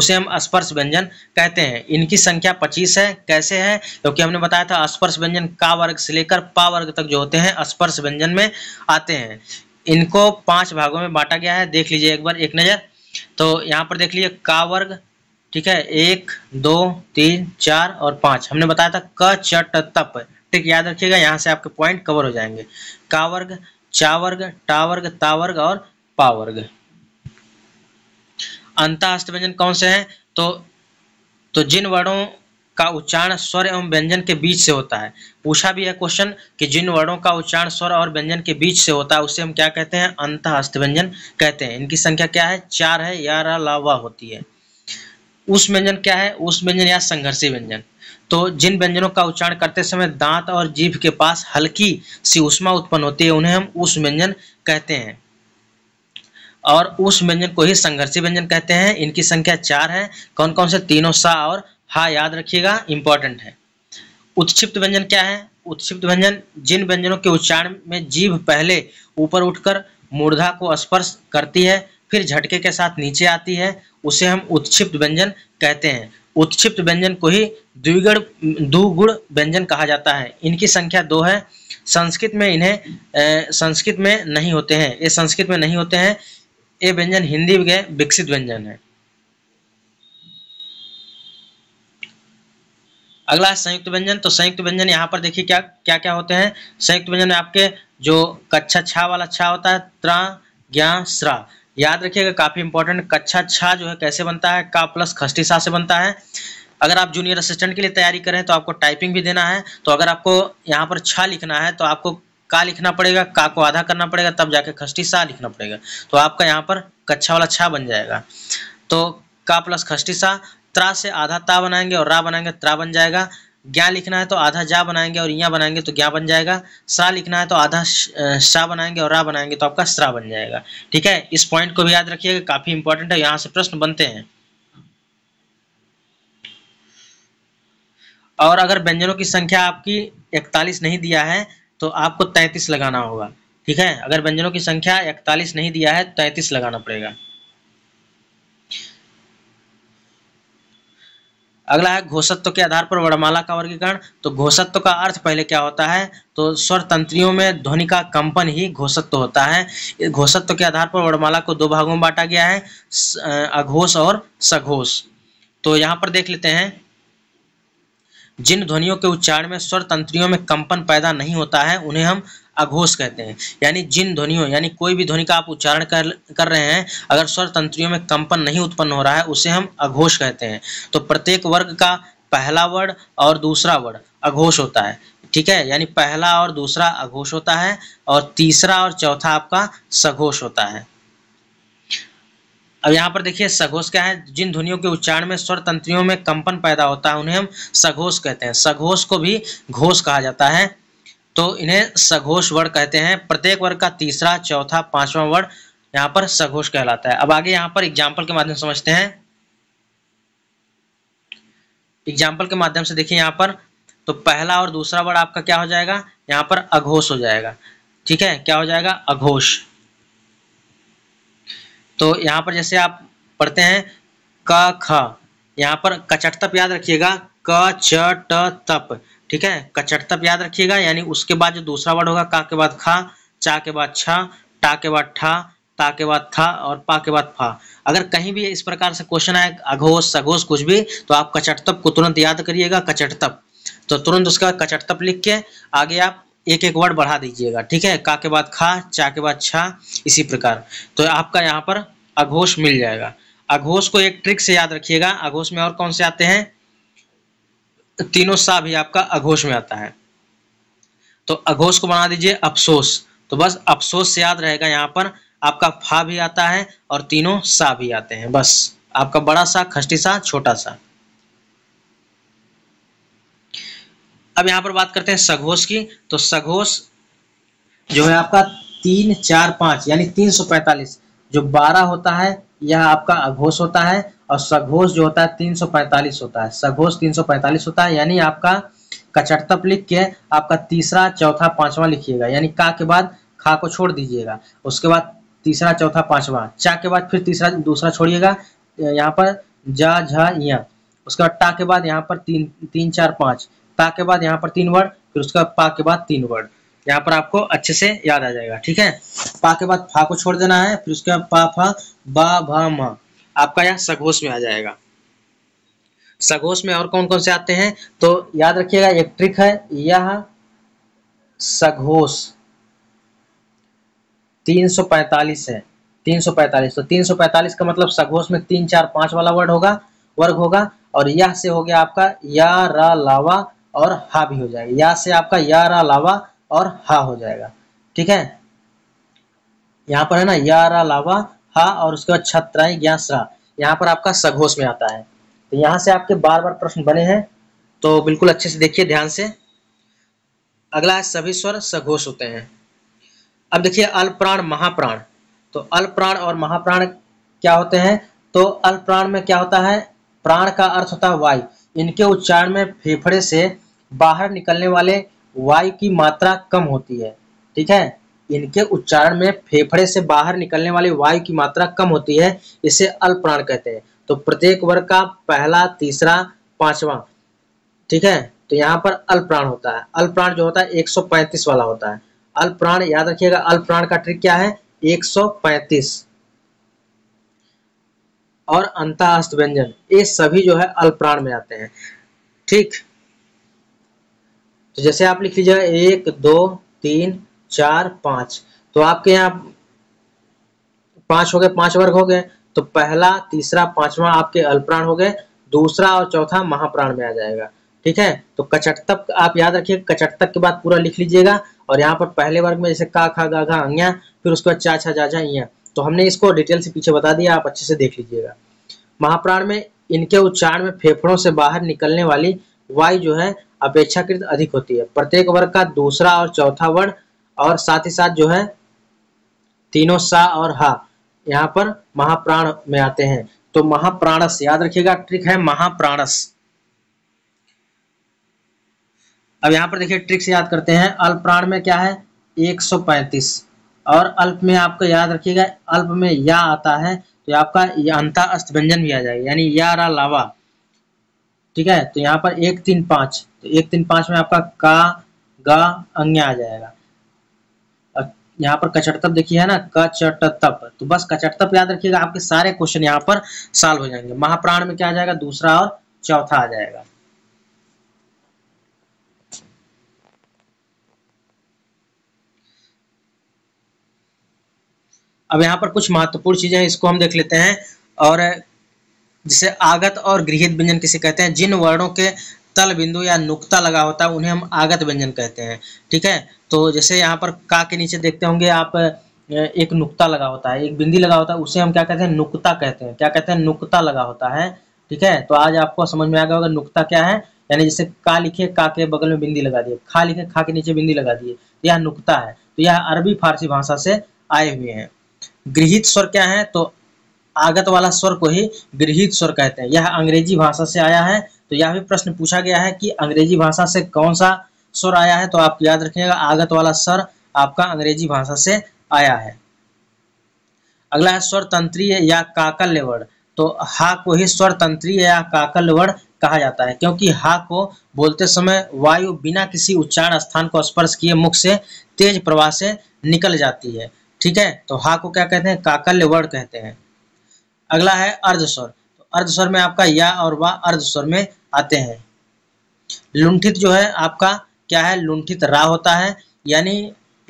उसे हम स्पर्श व्यंजन कहते हैं इनकी संख्या 25 है कैसे है क्योंकि हमने बताया था स्पर्श व्यंजन का वर्ग से लेकर पा वर्ग तक जो होते हैं स्पर्श व्यंजन में आते हैं इनको पांच भागों में बांटा गया है देख लीजिए एक बार एक नज़र तो यहाँ पर देख लीजिए का वर्ग ठीक है एक दो तीन चार और पाँच हमने बताया था क चट तप ठीक याद रखिएगा यहाँ से आपके पॉइंट कवर हो जाएंगे का वर्ग चावर्ग टावर्ग तावर्ग और पावर्ग वर्ग अष्ट व्यंजन कौन से हैं तो तो जिन वर्णों का उच्चारण स्वर एवं व्यंजन के बीच से होता है पूछा भी है क्वेश्चन कि जिन वर्णों का उच्चारण स्वर और व्यंजन के बीच से होता है उसे हम क्या कहते हैं अंत अंतःस्थ व्यंजन कहते हैं इनकी संख्या क्या है चार है या लावा होती है उस व्यंजन क्या है उस व्यंजन या संघर्षी व्यंजन तो जिन व्यंजनों का उच्चारण करते समय दांत और जीभ के पास हल्की सी उष्मा उत्पन्न होती है उन्हें हम उस व्यंजन कहते हैं और उस व्यंजन को ही संघर्षी व्यंजन कहते हैं इनकी संख्या चार है कौन कौन से तीनों सा और हा याद रखिएगा इंपॉर्टेंट है उत्क्षिप्त व्यंजन क्या है उत्षिप्त व्यंजन जिन व्यंजनों के उच्चारण में जीभ पहले ऊपर उठकर मूर्धा को स्पर्श करती है फिर झटके के साथ नीचे आती है उसे हम उत्षिप्त व्यंजन कहते हैं उत्षिप्त व्यंजन को ही द्विगुण दुगुण व्यंजन कहा जाता है इनकी संख्या दो है संस्कृत में इन्हें संस्कृत में नहीं होते हैं ये संस्कृत में नहीं होते हैं ये व्यंजन हिंदी के विकसित व्यंजन है अगला संयुक्त व्यंजन तो संयुक्त व्यंजन यहाँ पर देखिए क्या क्या क्या होते हैं संयुक्त व्यंजन में आपके जो कच्छा छा वाला छा होता है त्र ज्ञा श्रा याद रखिएगा काफी इंपॉर्टेंट कच्छा छा जो है कैसे बनता है का प्लस खस्टी सा से बनता है अगर आप जूनियर असिस्टेंट के लिए तैयारी करें तो आपको टाइपिंग भी देना है तो अगर आपको यहाँ पर छा लिखना है तो आपको का लिखना पड़ेगा का को आधा करना पड़ेगा तब जाके खष्टी सा लिखना पड़ेगा तो आपका यहाँ पर कच्छा वाला छा बन जाएगा तो का प्लस खष्टी सा त्रा से आधा ता बनाएंगे और रा बनाएंगे त्रा बन जाएगा ज्ञा लिखना है तो आधा जा बनाएंगे और यहाँ बनाएंगे तो ज्ञा बन जाएगा सा लिखना है तो आधा शाह बनाएंगे और रा बनाएंगे तो आपका श्रा बन जाएगा ठीक है इस पॉइंट को भी याद रखिएगा काफी इंपॉर्टेंट है यहाँ से प्रश्न बनते हैं और अगर व्यंजनों की संख्या आपकी इकतालीस नहीं दिया है तो आपको तैतीस लगाना होगा ठीक है अगर व्यंजनों की संख्या इकतालीस नहीं दिया है तो तैतीस लगाना पड़ेगा अगला है घोषत्व के आधार पर वर्णमाला का वर्गीकरण तो घोषत्व का अर्थ पहले क्या होता है तो स्वर तंत्रियों में ध्वनि का कंपन ही घोषत्व होता है घोषत्व के आधार पर वर्णमाला को दो भागों में बांटा गया है अघोष और सघोष तो यहाँ पर देख लेते हैं जिन ध्वनियों के उच्चारण में स्वर तंत्रियों में कंपन पैदा नहीं होता है उन्हें हम अघोष कहते हैं यानी जिन ध्वनियों यानी कोई भी ध्वनि का आप उच्चारण कर कर रहे हैं अगर स्वर तंत्रियों में कंपन नहीं उत्पन्न हो रहा है उसे हम अघोष कहते हैं तो प्रत्येक वर्ग का पहला वर्ड और दूसरा वर्ड अघोष होता है ठीक है यानी पहला और दूसरा अघोष होता है और तीसरा और चौथा आपका सघोष होता है अब यहाँ पर देखिए सघोष क्या है जिन ध्वनियों के उच्चारण में स्वर तंत्रियों में कंपन पैदा होता है उन्हें हम सघोष कहते हैं सघोष को भी घोष कहा जाता है तो इन्हें सघोष वर्ण कहते हैं प्रत्येक वर्ग का तीसरा चौथा पांचवा वर्ण यहाँ पर सघोष कहलाता है अब आगे यहाँ पर एग्जाम्पल के माध्यम समझते हैं एग्जाम्पल के माध्यम से देखिए यहाँ पर तो पहला और दूसरा वर्ड आपका क्या हो जाएगा यहाँ पर अघोष हो जाएगा ठीक है क्या हो जाएगा अघोष तो यहाँ पर जैसे आप पढ़ते हैं क ख यहाँ पर कचट तप याद रखिएगा क च ट तप ठीक है कचट तप याद रखिएगा यानी उसके बाद जो दूसरा वर्ड होगा का के बाद खा चा के बाद छा टा के बाद ठा ता के बाद था और पा के बाद फा अगर कहीं भी इस प्रकार से क्वेश्चन आए अघोष सघोष कुछ भी तो आप कचट तप को तुरंत याद करिएगा कचट तप तो तुरंत उसका कचट तप लिख के आगे आप एक एक वर्ड बढ़ा दीजिएगा ठीक है का के बाद खा चा के बाद छा इसी प्रकार तो आपका यहाँ पर अघोष मिल जाएगा अघोष को एक ट्रिक से याद रखिएगा अघोष में और कौन से आते हैं तीनों सा भी आपका अघोष में आता है तो अघोष को बना दीजिए अफसोस तो बस अफसोस से याद रहेगा यहाँ पर आपका फा भी आता है और तीनों सा भी आते हैं बस आपका बड़ा सा खस्टी सा छोटा सा अब यहाँ पर बात करते हैं सघोष की तो सघोष जो है आपका तीन चार पाँच यानी तीन सौ पैंतालीस जो बारह होता है यह आपका अघोष होता है और सघोष जो होता है तीन सौ पैंतालीस होता है सघोष तीन सौ पैंतालीस होता है यानी आपका कचड़तप लिख के आपका तीसरा चौथा पांचवा लिखिएगा यानी का के बाद खा को छोड़ दीजिएगा उसके बाद तीसरा चौथा पांचवा चा के बाद फिर तीसरा दूसरा छोड़िएगा यहाँ पर जा झा उसके बाद टा के बाद यहाँ पर तीन तीन चार पाँच पा के बाद यहाँ पर तीन वर्ड फिर उसका पा के बाद तीन वर्ड यहाँ पर आपको अच्छे से याद आ जाएगा ठीक है पा के बाद फा को छोड़ देना है फिर उसके बाद पा फा बा भा मा आपका यह सघोष में आ जाएगा सघोष में और कौन कौन से आते हैं तो याद रखिएगा एक ट्रिक है यह सघोष 345 है 345 तो 345 का मतलब सघोष में तीन चार पांच वाला वर्ड होगा वर्ग होगा और यह से हो गया आपका या रा लावा और हा भी हो जाएगा या से आपका यार लावा और हा हो जाएगा ठीक है यहाँ पर है ना यार लावा हा और उसके बाद छत्राई ग्यासरा यहाँ पर आपका सघोष में आता है तो यहाँ से आपके बार बार प्रश्न बने हैं तो बिल्कुल अच्छे से देखिए ध्यान से अगला है सभी स्वर सघोष होते हैं अब देखिए अल्प्राण महाप्राण तो अल्प्राण और महाप्राण क्या होते हैं तो अल्प्राण में क्या होता है प्राण का अर्थ होता है वायु इनके उच्चारण में फेफड़े से बाहर निकलने वाले वायु की मात्रा कम होती है ठीक है इनके उच्चारण में फेफड़े से बाहर निकलने वाली वायु की मात्रा कम होती है इसे अल्प्राण कहते हैं तो प्रत्येक वर्ग का पहला तीसरा पांचवा ठीक है तो यहाँ पर अल्प्राण होता है अल्प्राण जो होता है 135 वाला होता है प्राण याद रखिएगा अल्प्राण का ट्रिक क्या है 135 और अंतास्त व्यंजन ये सभी जो है अल्प्राण में आते हैं ठीक तो जैसे आप लिख लीजिएगा एक दो तीन चार पाँच तो आपके यहाँ पांच हो गए पांच वर्ग हो गए तो पहला तीसरा पांचवा आपके अल्पप्राण हो गए दूसरा और चौथा महाप्राण में आ जाएगा ठीक है तो कचट तक आप याद रखिए कचट तक के बाद पूरा लिख लीजिएगा और यहाँ पर पहले वर्ग में जैसे का खा गा घा फिर उसके बाद चा छा जा जा तो हमने इसको डिटेल से पीछे बता दिया आप अच्छे से देख लीजिएगा महाप्राण में इनके उच्चारण में फेफड़ों से बाहर निकलने वाली वायु जो है अपेक्षाकृत अधिक होती है प्रत्येक वर्ग का दूसरा और चौथा वर्ण और साथ ही साथ जो है तीनों सा और हा यहाँ पर महाप्राण में आते हैं तो महाप्राणस याद रखिएगा ट्रिक है महाप्राणस अब यहाँ पर देखिए ट्रिक्स याद करते हैं अल्प प्राण में क्या है 135 और अल्प में आपको याद रखिएगा अल्प में या आता है तो आपका अंता अस्त व्यंजन भी आ जाएगा यानी या रा लावा ठीक है तो यहाँ पर एक तीन पांच तो एक तीन पांच में आपका का गा अंग्या आ जाएगा यहाँ पर कचटतप देखिए है ना कचटतप तो बस कचटतप याद रखिएगा आपके सारे क्वेश्चन यहाँ पर सॉल्व हो जाएंगे महाप्राण में क्या आ जाएगा दूसरा और चौथा आ जाएगा अब यहाँ पर कुछ महत्वपूर्ण चीजें हैं इसको हम देख लेते हैं और जिसे आगत और गृहित व्यंजन किसे कहते हैं जिन वर्णों के तल बिंदु या नुक्ता लगा होता है उन्हें हम आगत व्यंजन कहते हैं ठीक है तो जैसे यहाँ पर का के नीचे देखते होंगे आप एक नुक्ता लगा होता है एक बिंदी लगा होता है उसे हम क्या कहते हैं नुक्ता कहते हैं क्या कहते हैं नुक्ता लगा होता है ठीक है तो आज आपको समझ में आ गया होगा नुक्ता क्या है यानी जैसे का लिखे का के बगल में बिंदी लगा दिए खा लिखे खा के नीचे बिंदी लगा दिए तो यह नुक्ता है तो यह अरबी फारसी भाषा से आए हुए हैं गृहित स्वर क्या है तो आगत वाला स्वर को ही गृहित स्वर कहते हैं यह अंग्रेजी भाषा से आया है तो यह भी प्रश्न पूछा गया है कि अंग्रेजी भाषा से कौन सा स्वर आया है तो आप याद रखिएगा आगत वाला स्वर आपका अंग्रेजी भाषा से आया है अगला है स्वर तंत्रीय या काकल्य वर्ण तो हा को ही स्वर तंत्रीय या काकल्य वर्ण कहा जाता है क्योंकि हा को बोलते समय वायु बिना किसी उच्चारण स्थान को स्पर्श किए मुख से तेज प्रवाह से निकल जाती है ठीक है तो हा को क्या कहते हैं काकल्य वर्ण कहते हैं अगला है अर्धस्वर तो अर्धस्वर में आपका या और वा अर्धस्वर में आते हैं लुंठित जो है आपका क्या है लुंठित रा होता है यानी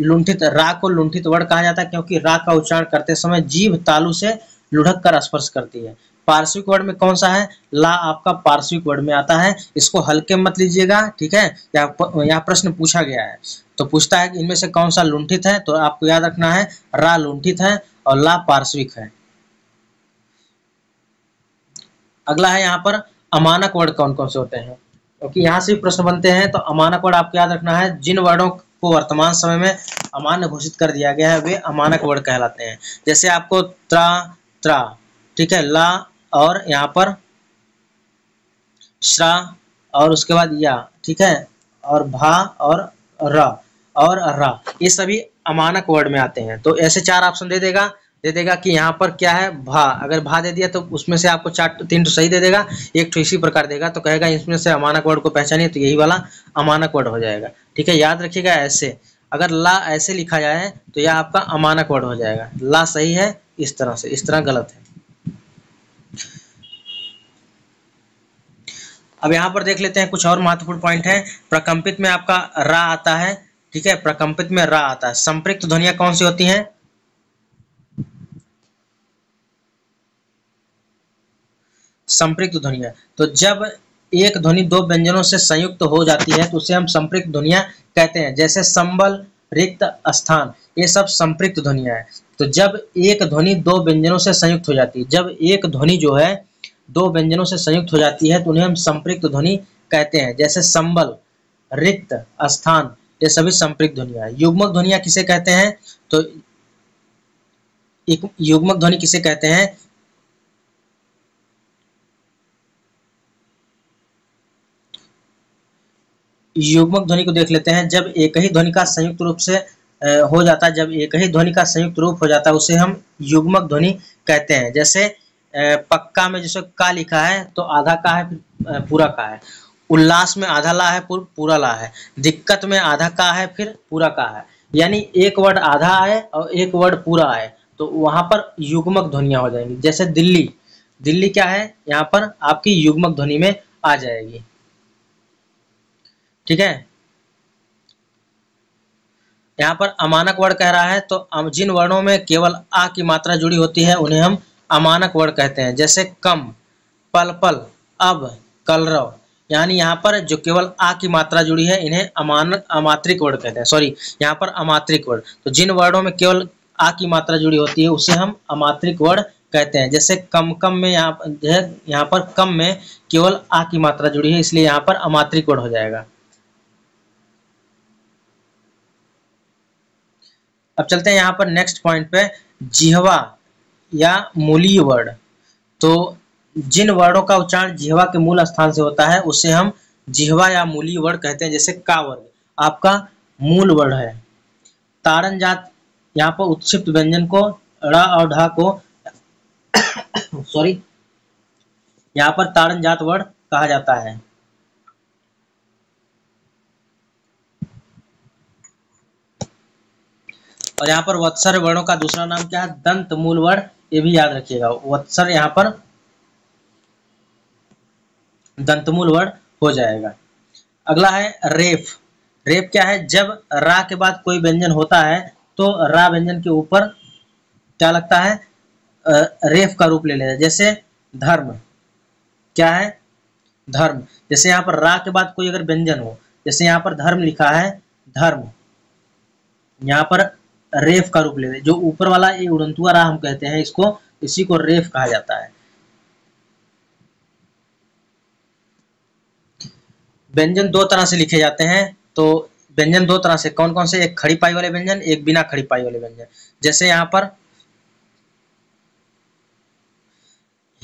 लुंठित रा को लुंठित वर्ण कहा जाता है क्योंकि रा का उच्चारण करते समय जीव तालु से लुढ़क कर स्पर्श करती है पार्श्विक वर्ड में कौन सा है ला आपका पार्श्विक वर्ड में आता है इसको हल्के मत लीजिएगा ठीक है यहाँ प्रश्न पूछा गया है तो पूछता है कि इनमें से कौन सा लुंठित है तो आपको याद रखना है रा लुंठित है और ला पार्श्विक है अगला है यहाँ पर अमानक वर्ड कौन कौन से होते हैं क्योंकि तो यहाँ से प्रश्न बनते हैं तो अमानक वर्ड आपको याद रखना है जिन वर्डों को वर्तमान समय में अमान्य घोषित कर दिया गया है वे अमानक वर्ड कहलाते हैं जैसे आपको त्रा त्रा ठीक है ला और यहाँ पर श्रा और उसके बाद या ठीक है और भा और र और र ये सभी अमानक वर्ड में आते हैं तो ऐसे चार ऑप्शन दे देगा दे देगा कि यहाँ पर क्या है भा अगर भा दे दिया तो उसमें से आपको चार तीन तो सही दे देगा एक तो इसी प्रकार देगा तो कहेगा इसमें से अमानक वर्ड को पहचानिए तो यही वाला अमानक वर्ड हो जाएगा ठीक है याद रखिएगा ऐसे अगर ला ऐसे लिखा जाए तो यह आपका अमानक वर्ड हो जाएगा ला सही है इस तरह से इस तरह गलत है अब यहाँ पर देख लेते हैं कुछ और महत्वपूर्ण पॉइंट है प्रकंपित में आपका रा आता है ठीक है प्रकंपित में रा आता है संप्रक्त ध्वनिया कौन सी होती हैं संप्रयुक्त ध्वनिया तो जब एक ध्वनि दो व्यंजनों से संयुक्त हो जाती है तो उसे हम संप्रयुक्त ध्वनिया कहते हैं जैसे संबल रिक्त स्थान ये सब संप्रयुक्त ध्वनिया है तो जब एक ध्वनि दो व्यंजनों से संयुक्त हो जाती है जब एक ध्वनि जो है दो व्यंजनों से संयुक्त हो जाती है तो उन्हें हम संप्रक्त ध्वनि कहते हैं जैसे संबल रिक्त स्थान ये सभी संप्रयुक्त ध्वनिया है युग्मक ध्वनिया किसे कहते हैं तो युग्मक ध्वनि किसे कहते हैं युग्मक ध्वनि को देख लेते हैं जब एक ही ध्वनि का संयुक्त रूप से हो जाता है जब एक ही ध्वनि का संयुक्त रूप हो जाता है उसे हम युग्मक ध्वनि कहते हैं जैसे पक्का में जैसे का लिखा है तो आधा का है फिर पूरा का है उल्लास में आधा ला है पूरा ला है दिक्कत में आधा का है फिर पूरा का है यानी एक वर्ड आधा है और एक वर्ड पूरा है तो वहाँ पर युग्मक ध्वनियाँ हो जाएंगी जैसे दिल्ली दिल्ली क्या है यहाँ पर आपकी युग्मक ध्वनि में आ जाएगी ठीक है यहाँ पर अमानक वर्ण कह रहा है तो जिन वर्णों में केवल आ की मात्रा जुड़ी होती है उन्हें हम अमानक वर्ण कहते हैं जैसे कम पल पल अब कलरव यानी यहाँ पर जो केवल आ की मात्रा जुड़ी है इन्हें अमानक अमात्रिक वर्ण कहते हैं सॉरी यहाँ पर अमात्रिक वर्ण तो जिन वर्णों में केवल आ की मात्रा जुड़ी होती है उसे हम अमात्रिक वर्ण कहते हैं जैसे कम कम में यहाँ यहाँ पर कम में केवल आ की मात्रा जुड़ी है इसलिए यहाँ पर अमात्रिक वर्ण हो जाएगा अब चलते हैं यहाँ पर नेक्स्ट पॉइंट पे जिहवा या मूली वर्ड तो जिन वर्डों का उच्चारण जिहवा के मूल स्थान से होता है उसे हम जिहवा या मूली वर्ड कहते हैं जैसे का वर्ग आपका मूल वर्ड है तारण जात यहाँ पर उत्क्षिप्त व्यंजन को ड़ा और ढा को सॉरी यहाँ पर तारण जात वर्ड कहा जाता है और यहाँ पर वत्सर वर्णों का दूसरा नाम क्या है दंत मूल वर्ण ये भी याद रखिएगा वत्सर यहाँ पर दंतमूल वर्ण हो जाएगा अगला है रेफ रेफ क्या है जब रा के बाद कोई व्यंजन होता है तो रा व्यंजन के ऊपर क्या लगता है रेफ का रूप ले लेता है जैसे धर्म क्या है धर्म जैसे यहाँ पर रा के बाद कोई अगर व्यंजन हो जैसे यहाँ पर धर्म लिखा है धर्म यहाँ पर रेफ का रूप लेते हैं जो ऊपर वाला ये उड़ंतुआ राह हम कहते हैं इसको इसी को रेफ कहा जाता है व्यंजन दो तरह से लिखे जाते हैं तो व्यंजन दो तरह से कौन कौन से एक खड़ी पाई वाले व्यंजन एक बिना खड़ी पाई वाले व्यंजन जैसे यहाँ पर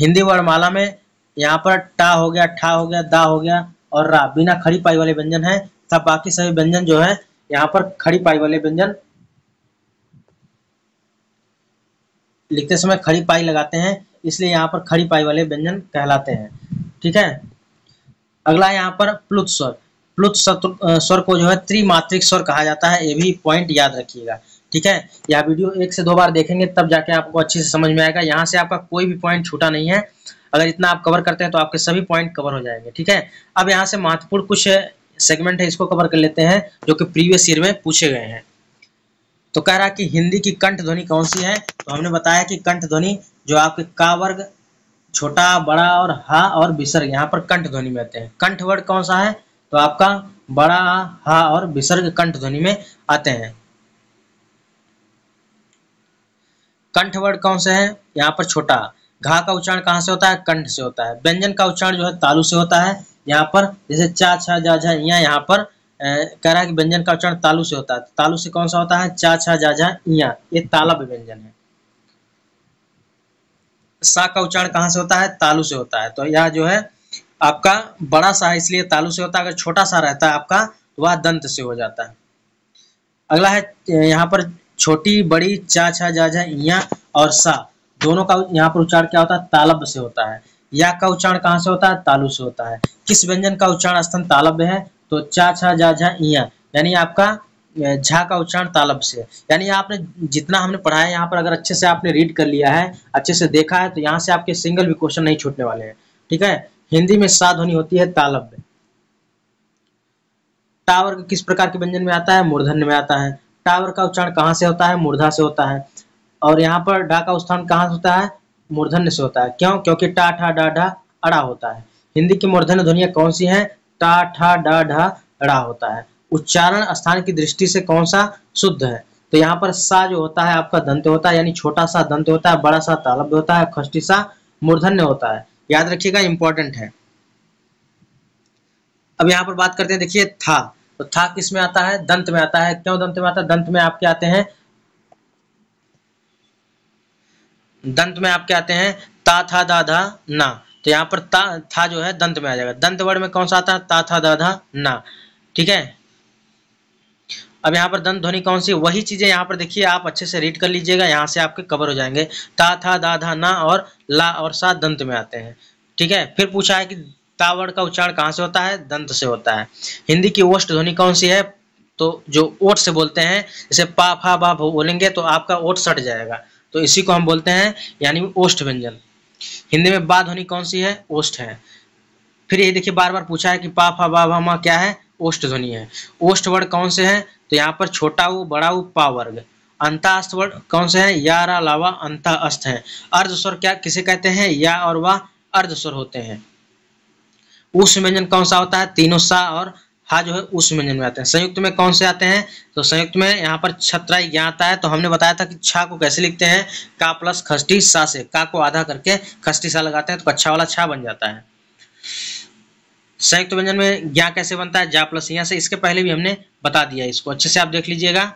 हिंदी वर्णमाला में यहाँ पर टा हो गया ठा हो गया दा हो गया और रा बिना खड़ी पाई वाले व्यंजन है तब बाकी सभी व्यंजन जो है यहाँ पर खड़ी पाई वाले व्यंजन लिखते समय खड़ी पाई लगाते हैं इसलिए यहाँ पर खड़ी पाई वाले व्यंजन कहलाते हैं ठीक है अगला यहाँ पर प्लुत स्वर प्लुत स्वर को जो है त्रिमात्रिक स्वर कहा जाता है ये भी पॉइंट याद रखिएगा ठीक है यह वीडियो एक से दो बार देखेंगे तब जाके आपको अच्छे से समझ में आएगा यहाँ से आपका कोई भी पॉइंट छूटा नहीं है अगर इतना आप कवर करते हैं तो आपके सभी पॉइंट कवर हो जाएंगे ठीक है अब यहाँ से महत्वपूर्ण कुछ सेगमेंट है इसको कवर कर लेते हैं जो कि प्रीवियस ईयर में पूछे गए हैं तो कह रहा कि हिंदी की कंठ ध्वनि कौन सी है तो हमने बताया कि कंठ ध्वनि जो आपके का वर्ग छोटा बड़ा और हा और विसर्ग यहाँ पर कंठ ध्वनि में आते हैं कंठ वर्ग कौन सा है तो आपका बड़ा हा और विसर्ग कंठ ध्वनि में आते हैं कंठ वर्ड कौन से है यहाँ पर छोटा घा का उच्चारण कहाँ से होता है कंठ से होता है व्यंजन का उच्चारण जो है तालु से होता है यहाँ पर जैसे चा छा जा झा यहाँ पर कह रहा है कि व्यंजन का उच्चारण तालु से होता है तो तालु से कौन सा होता है चा छा जा झा इया ये तालब व्यंजन है सा का उच्चारण कहाँ से होता है तालु से होता है तो यह जो है आपका बड़ा सा है इसलिए तालु से होता है अगर छोटा सा रहता है आपका तो वह दंत से हो जाता है अगला है यहाँ पर छोटी बड़ी चा छा जा झा इया और सा दोनों का यहाँ पर उच्चार क्या होता है तालब से होता है या का उच्चारण कहाँ से होता है तालु से होता है किस व्यंजन का उच्चारण स्थान तालब्य है तो चा छा जा झा इया यानी आपका झा का उच्चारण तालब से यानी आपने जितना हमने पढ़ा है यहाँ पर अगर अच्छे से आपने रीड कर लिया है अच्छे से देखा है तो यहाँ से आपके सिंगल भी क्वेश्चन नहीं छूटने वाले हैं ठीक है हिंदी में सा ध्वनि होती है तालब टावर किस प्रकार के व्यंजन में आता है मूर्धन्य में आता है टावर का उच्चारण कहाँ से होता है मूर्धा से होता है और यहाँ पर डा का उच्चारण कहाँ से होता है मूर्धन्य से होता है क्यों क्योंकि टा ठा डा ढा अड़ा होता है हिंदी की मूर्धन्य ध्वनियाँ कौन सी हैं टा ठा डा ढा अड़ा होता है उच्चारण स्थान की दृष्टि से कौन सा शुद्ध है तो यहाँ पर सा जो होता है आपका दंत होता है यानी छोटा सा दंत होता है बड़ा सा तालब्य होता है खष्टी सा मूर्धन्य होता है याद रखिएगा इंपॉर्टेंट है अब यहाँ पर बात करते हैं देखिए था तो था किस में आता है दंत में आता है क्यों दंत में आता है दंत में आपके आते हैं दंत में आपके आते हैं ता था दाधा ना तो यहाँ पर ता था जो है दंत में आ जाएगा दंत वर्ड में कौन सा आता है ता था दाधा ना ठीक है अब यहाँ पर दंत ध्वनि कौन सी वही चीज़ें यहाँ पर देखिए आप अच्छे से रीड कर लीजिएगा यहाँ से आपके कवर हो जाएंगे ता था दाधा ना और ला और सा दंत में आते हैं ठीक है फिर पूछा है कि तावड़ का उच्चारण कहाँ से होता है दंत से होता है हिंदी की ओष्ट ध्वनि कौन सी है तो जो ओट से बोलते हैं जैसे पा फा बा बोलेंगे तो आपका ओट सट जाएगा तो इसी को हम बोलते हैं यानी ओष्ठ व्यंजन हिंदी में बा ध्वनि कौन सी है ओष्ठ है फिर ये देखिए बार बार पूछा है कि पा फा बा भा मा क्या है ओष्ठ ध्वनि है ओष्ठ वर्ड कौन से हैं तो यहाँ पर छोटा उ बड़ा उ पा वर्ग अंतास्त वर्ड कौन से हैं या रा लावा अंता अस्त हैं अर्ध स्वर क्या किसे कहते हैं या और वाह अर्ध स्वर होते हैं उस व्यंजन कौन सा होता है तीनों सा और हा जो है उस व्यंजन में आते हैं संयुक्त में कौन से आते हैं तो संयुक्त में यहाँ पर छत्राई ज्ञा आता है तो हमने बताया था कि छा को कैसे लिखते हैं का प्लस खस्टी सा से का को आधा करके खस्टी सा लगाते हैं तो कच्छा वाला छा बन जाता है संयुक्त व्यंजन में ज्ञा कैसे बनता है जा प्लस यहाँ से इसके पहले भी हमने बता दिया इसको अच्छे से आप देख लीजिएगा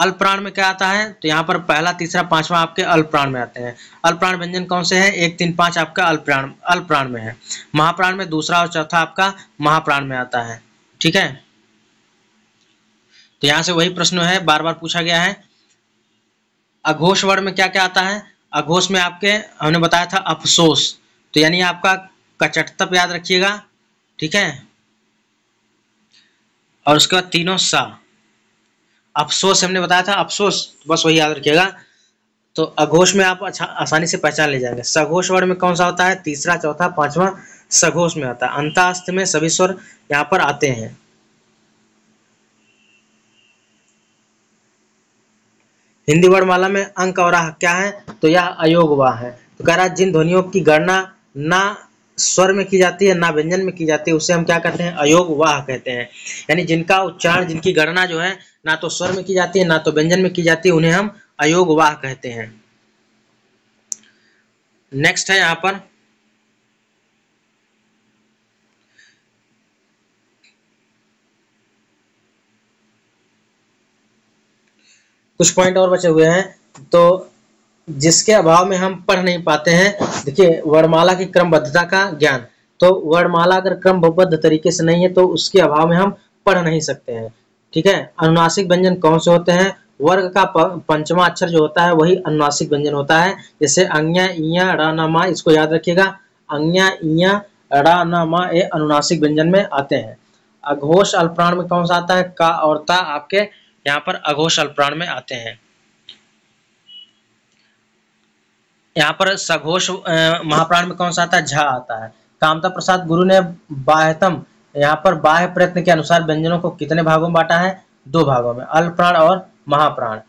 अल्पप्राण में क्या आता है तो यहाँ पर पहला तीसरा पांचवा आपके अल्पप्राण में आते हैं अल्पप्राण व्यंजन कौन से हैं एक तीन पांच आपका अल्पप्राण अल्पप्राण में है महाप्राण में दूसरा और चौथा आपका महाप्राण में आता है ठीक है तो यहाँ से वही प्रश्न है बार बार पूछा गया है अघोष वर्ण में क्या क्या आता है अघोष में आपके हमने बताया था अफसोस तो यानी आपका कचटतप याद रखिएगा ठीक है और उसके बाद तीनों सा अफसोस हमने बताया था अफसोस बस वही याद रखिएगा तो अघोष में आप अच्छा आसानी से पहचान ले जाएंगे सघोष वर्ण में कौन सा होता है तीसरा चौथा पांचवा सघोष में आता है अंतास्त में सभी स्वर यहाँ पर आते हैं हिंदी वर्णमाला में अंक और राह क्या है तो यह अयोग वाह है तो कह रहा है जिन ध्वनियों की गणना ना स्वर में की जाती है ना व्यंजन में की जाती है उसे हम क्या कहते हैं अयोग वाह कहते हैं यानी जिनका उच्चारण जिनकी गणना जो है ना तो स्वर में की जाती है ना तो व्यंजन में की जाती है उन्हें हम अयोग वाह कहते हैं नेक्स्ट है यहाँ पर कुछ पॉइंट और बचे हुए हैं तो जिसके अभाव में हम पढ़ नहीं पाते हैं देखिए वर्णमाला की क्रमबद्धता का ज्ञान तो वर्णमाला अगर क्रमबद्ध तरीके से नहीं है तो उसके अभाव में हम पढ़ नहीं सकते हैं ठीक है अनुनासिक व्यंजन कौन से होते हैं वर्ग का पंचमा अक्षर जो होता है वही अनुनासिक व्यंजन होता है जैसे अंग्या इया रानामा इसको याद रखिएगा अंग्या इया रानामा ये अनुनासिक व्यंजन में आते हैं अघोष अल्प्राण में कौन सा आता है का और ता आपके यहाँ पर अघोष अल्प्राण में आते हैं यहाँ पर सघोष महाप्राण में कौन सा आता है झा आता है कामता प्रसाद गुरु ने बाह्यतम यहाँ पर बाह्य प्रयत्न के अनुसार व्यंजनों को कितने भागों में बांटा है दो भागों में अल्पप्राण और महाप्राण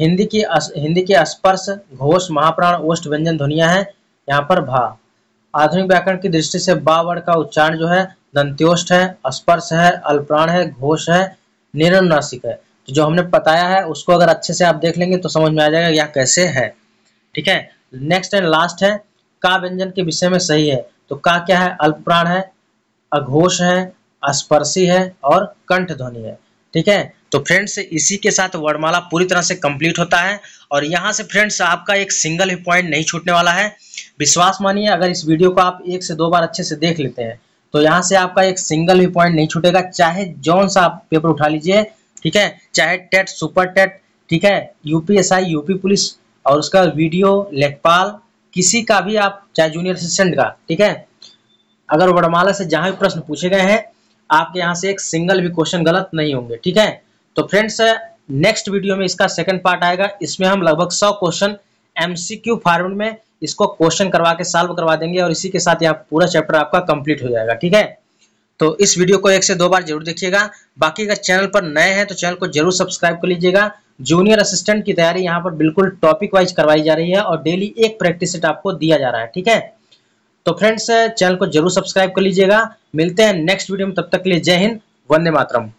हिंदी की अस, हिंदी के स्पर्श घोष महाप्राण ओष्ठ व्यंजन ध्वनिया है यहाँ पर भा आधुनिक व्याकरण की दृष्टि से बा वर्ण का उच्चारण जो है दंत्योष्ठ है स्पर्श है अल्पप्राण है घोष है निरनाशिक है तो जो हमने बताया है उसको अगर अच्छे से आप देख लेंगे तो समझ में आ जाएगा यह कैसे है ठीक है नेक्स्ट एंड लास्ट है का व्यंजन के विषय में सही है तो का क्या है अल्पप्राण है अघोष है स्पर्शी है और कंठ ध्वनि है ठीक है तो फ्रेंड्स इसी के साथ वर्णमाला पूरी तरह से कंप्लीट होता है और यहाँ से फ्रेंड्स आपका एक सिंगल ही पॉइंट नहीं छूटने वाला है विश्वास मानिए अगर इस वीडियो को आप एक से दो बार अच्छे से देख लेते हैं तो यहाँ से आपका एक सिंगल भी पॉइंट नहीं छूटेगा चाहे जौन सा आप पेपर उठा लीजिए ठीक है चाहे टेट सुपर टेट ठीक है यूपीएसआई यूपी पुलिस और उसका वीडियो लेखपाल किसी का भी आप चाहे जूनियर असिस्टेंट का ठीक है अगर वर्णमाला से जहां भी प्रश्न पूछे गए हैं आपके यहाँ से एक सिंगल भी क्वेश्चन गलत नहीं होंगे ठीक है तो फ्रेंड्स नेक्स्ट वीडियो में इसका सेकंड पार्ट आएगा इसमें हम लगभग सौ क्वेश्चन एमसीक्यू फॉर्मेट में इसको क्वेश्चन करवा के सॉल्व करवा देंगे और इसी के साथ यहाँ पूरा चैप्टर आपका कंप्लीट हो जाएगा ठीक है तो इस वीडियो को एक से दो बार जरूर देखिएगा बाकी अगर चैनल पर नए हैं तो चैनल को जरूर सब्सक्राइब कर लीजिएगा जूनियर असिस्टेंट की तैयारी यहाँ पर बिल्कुल टॉपिक वाइज करवाई जा रही है और डेली एक प्रैक्टिस सेट आपको दिया जा रहा है ठीक है तो फ्रेंड्स चैनल को जरूर सब्सक्राइब कर लीजिएगा मिलते हैं नेक्स्ट वीडियो में तब तक के लिए जय हिंद वंदे मातरम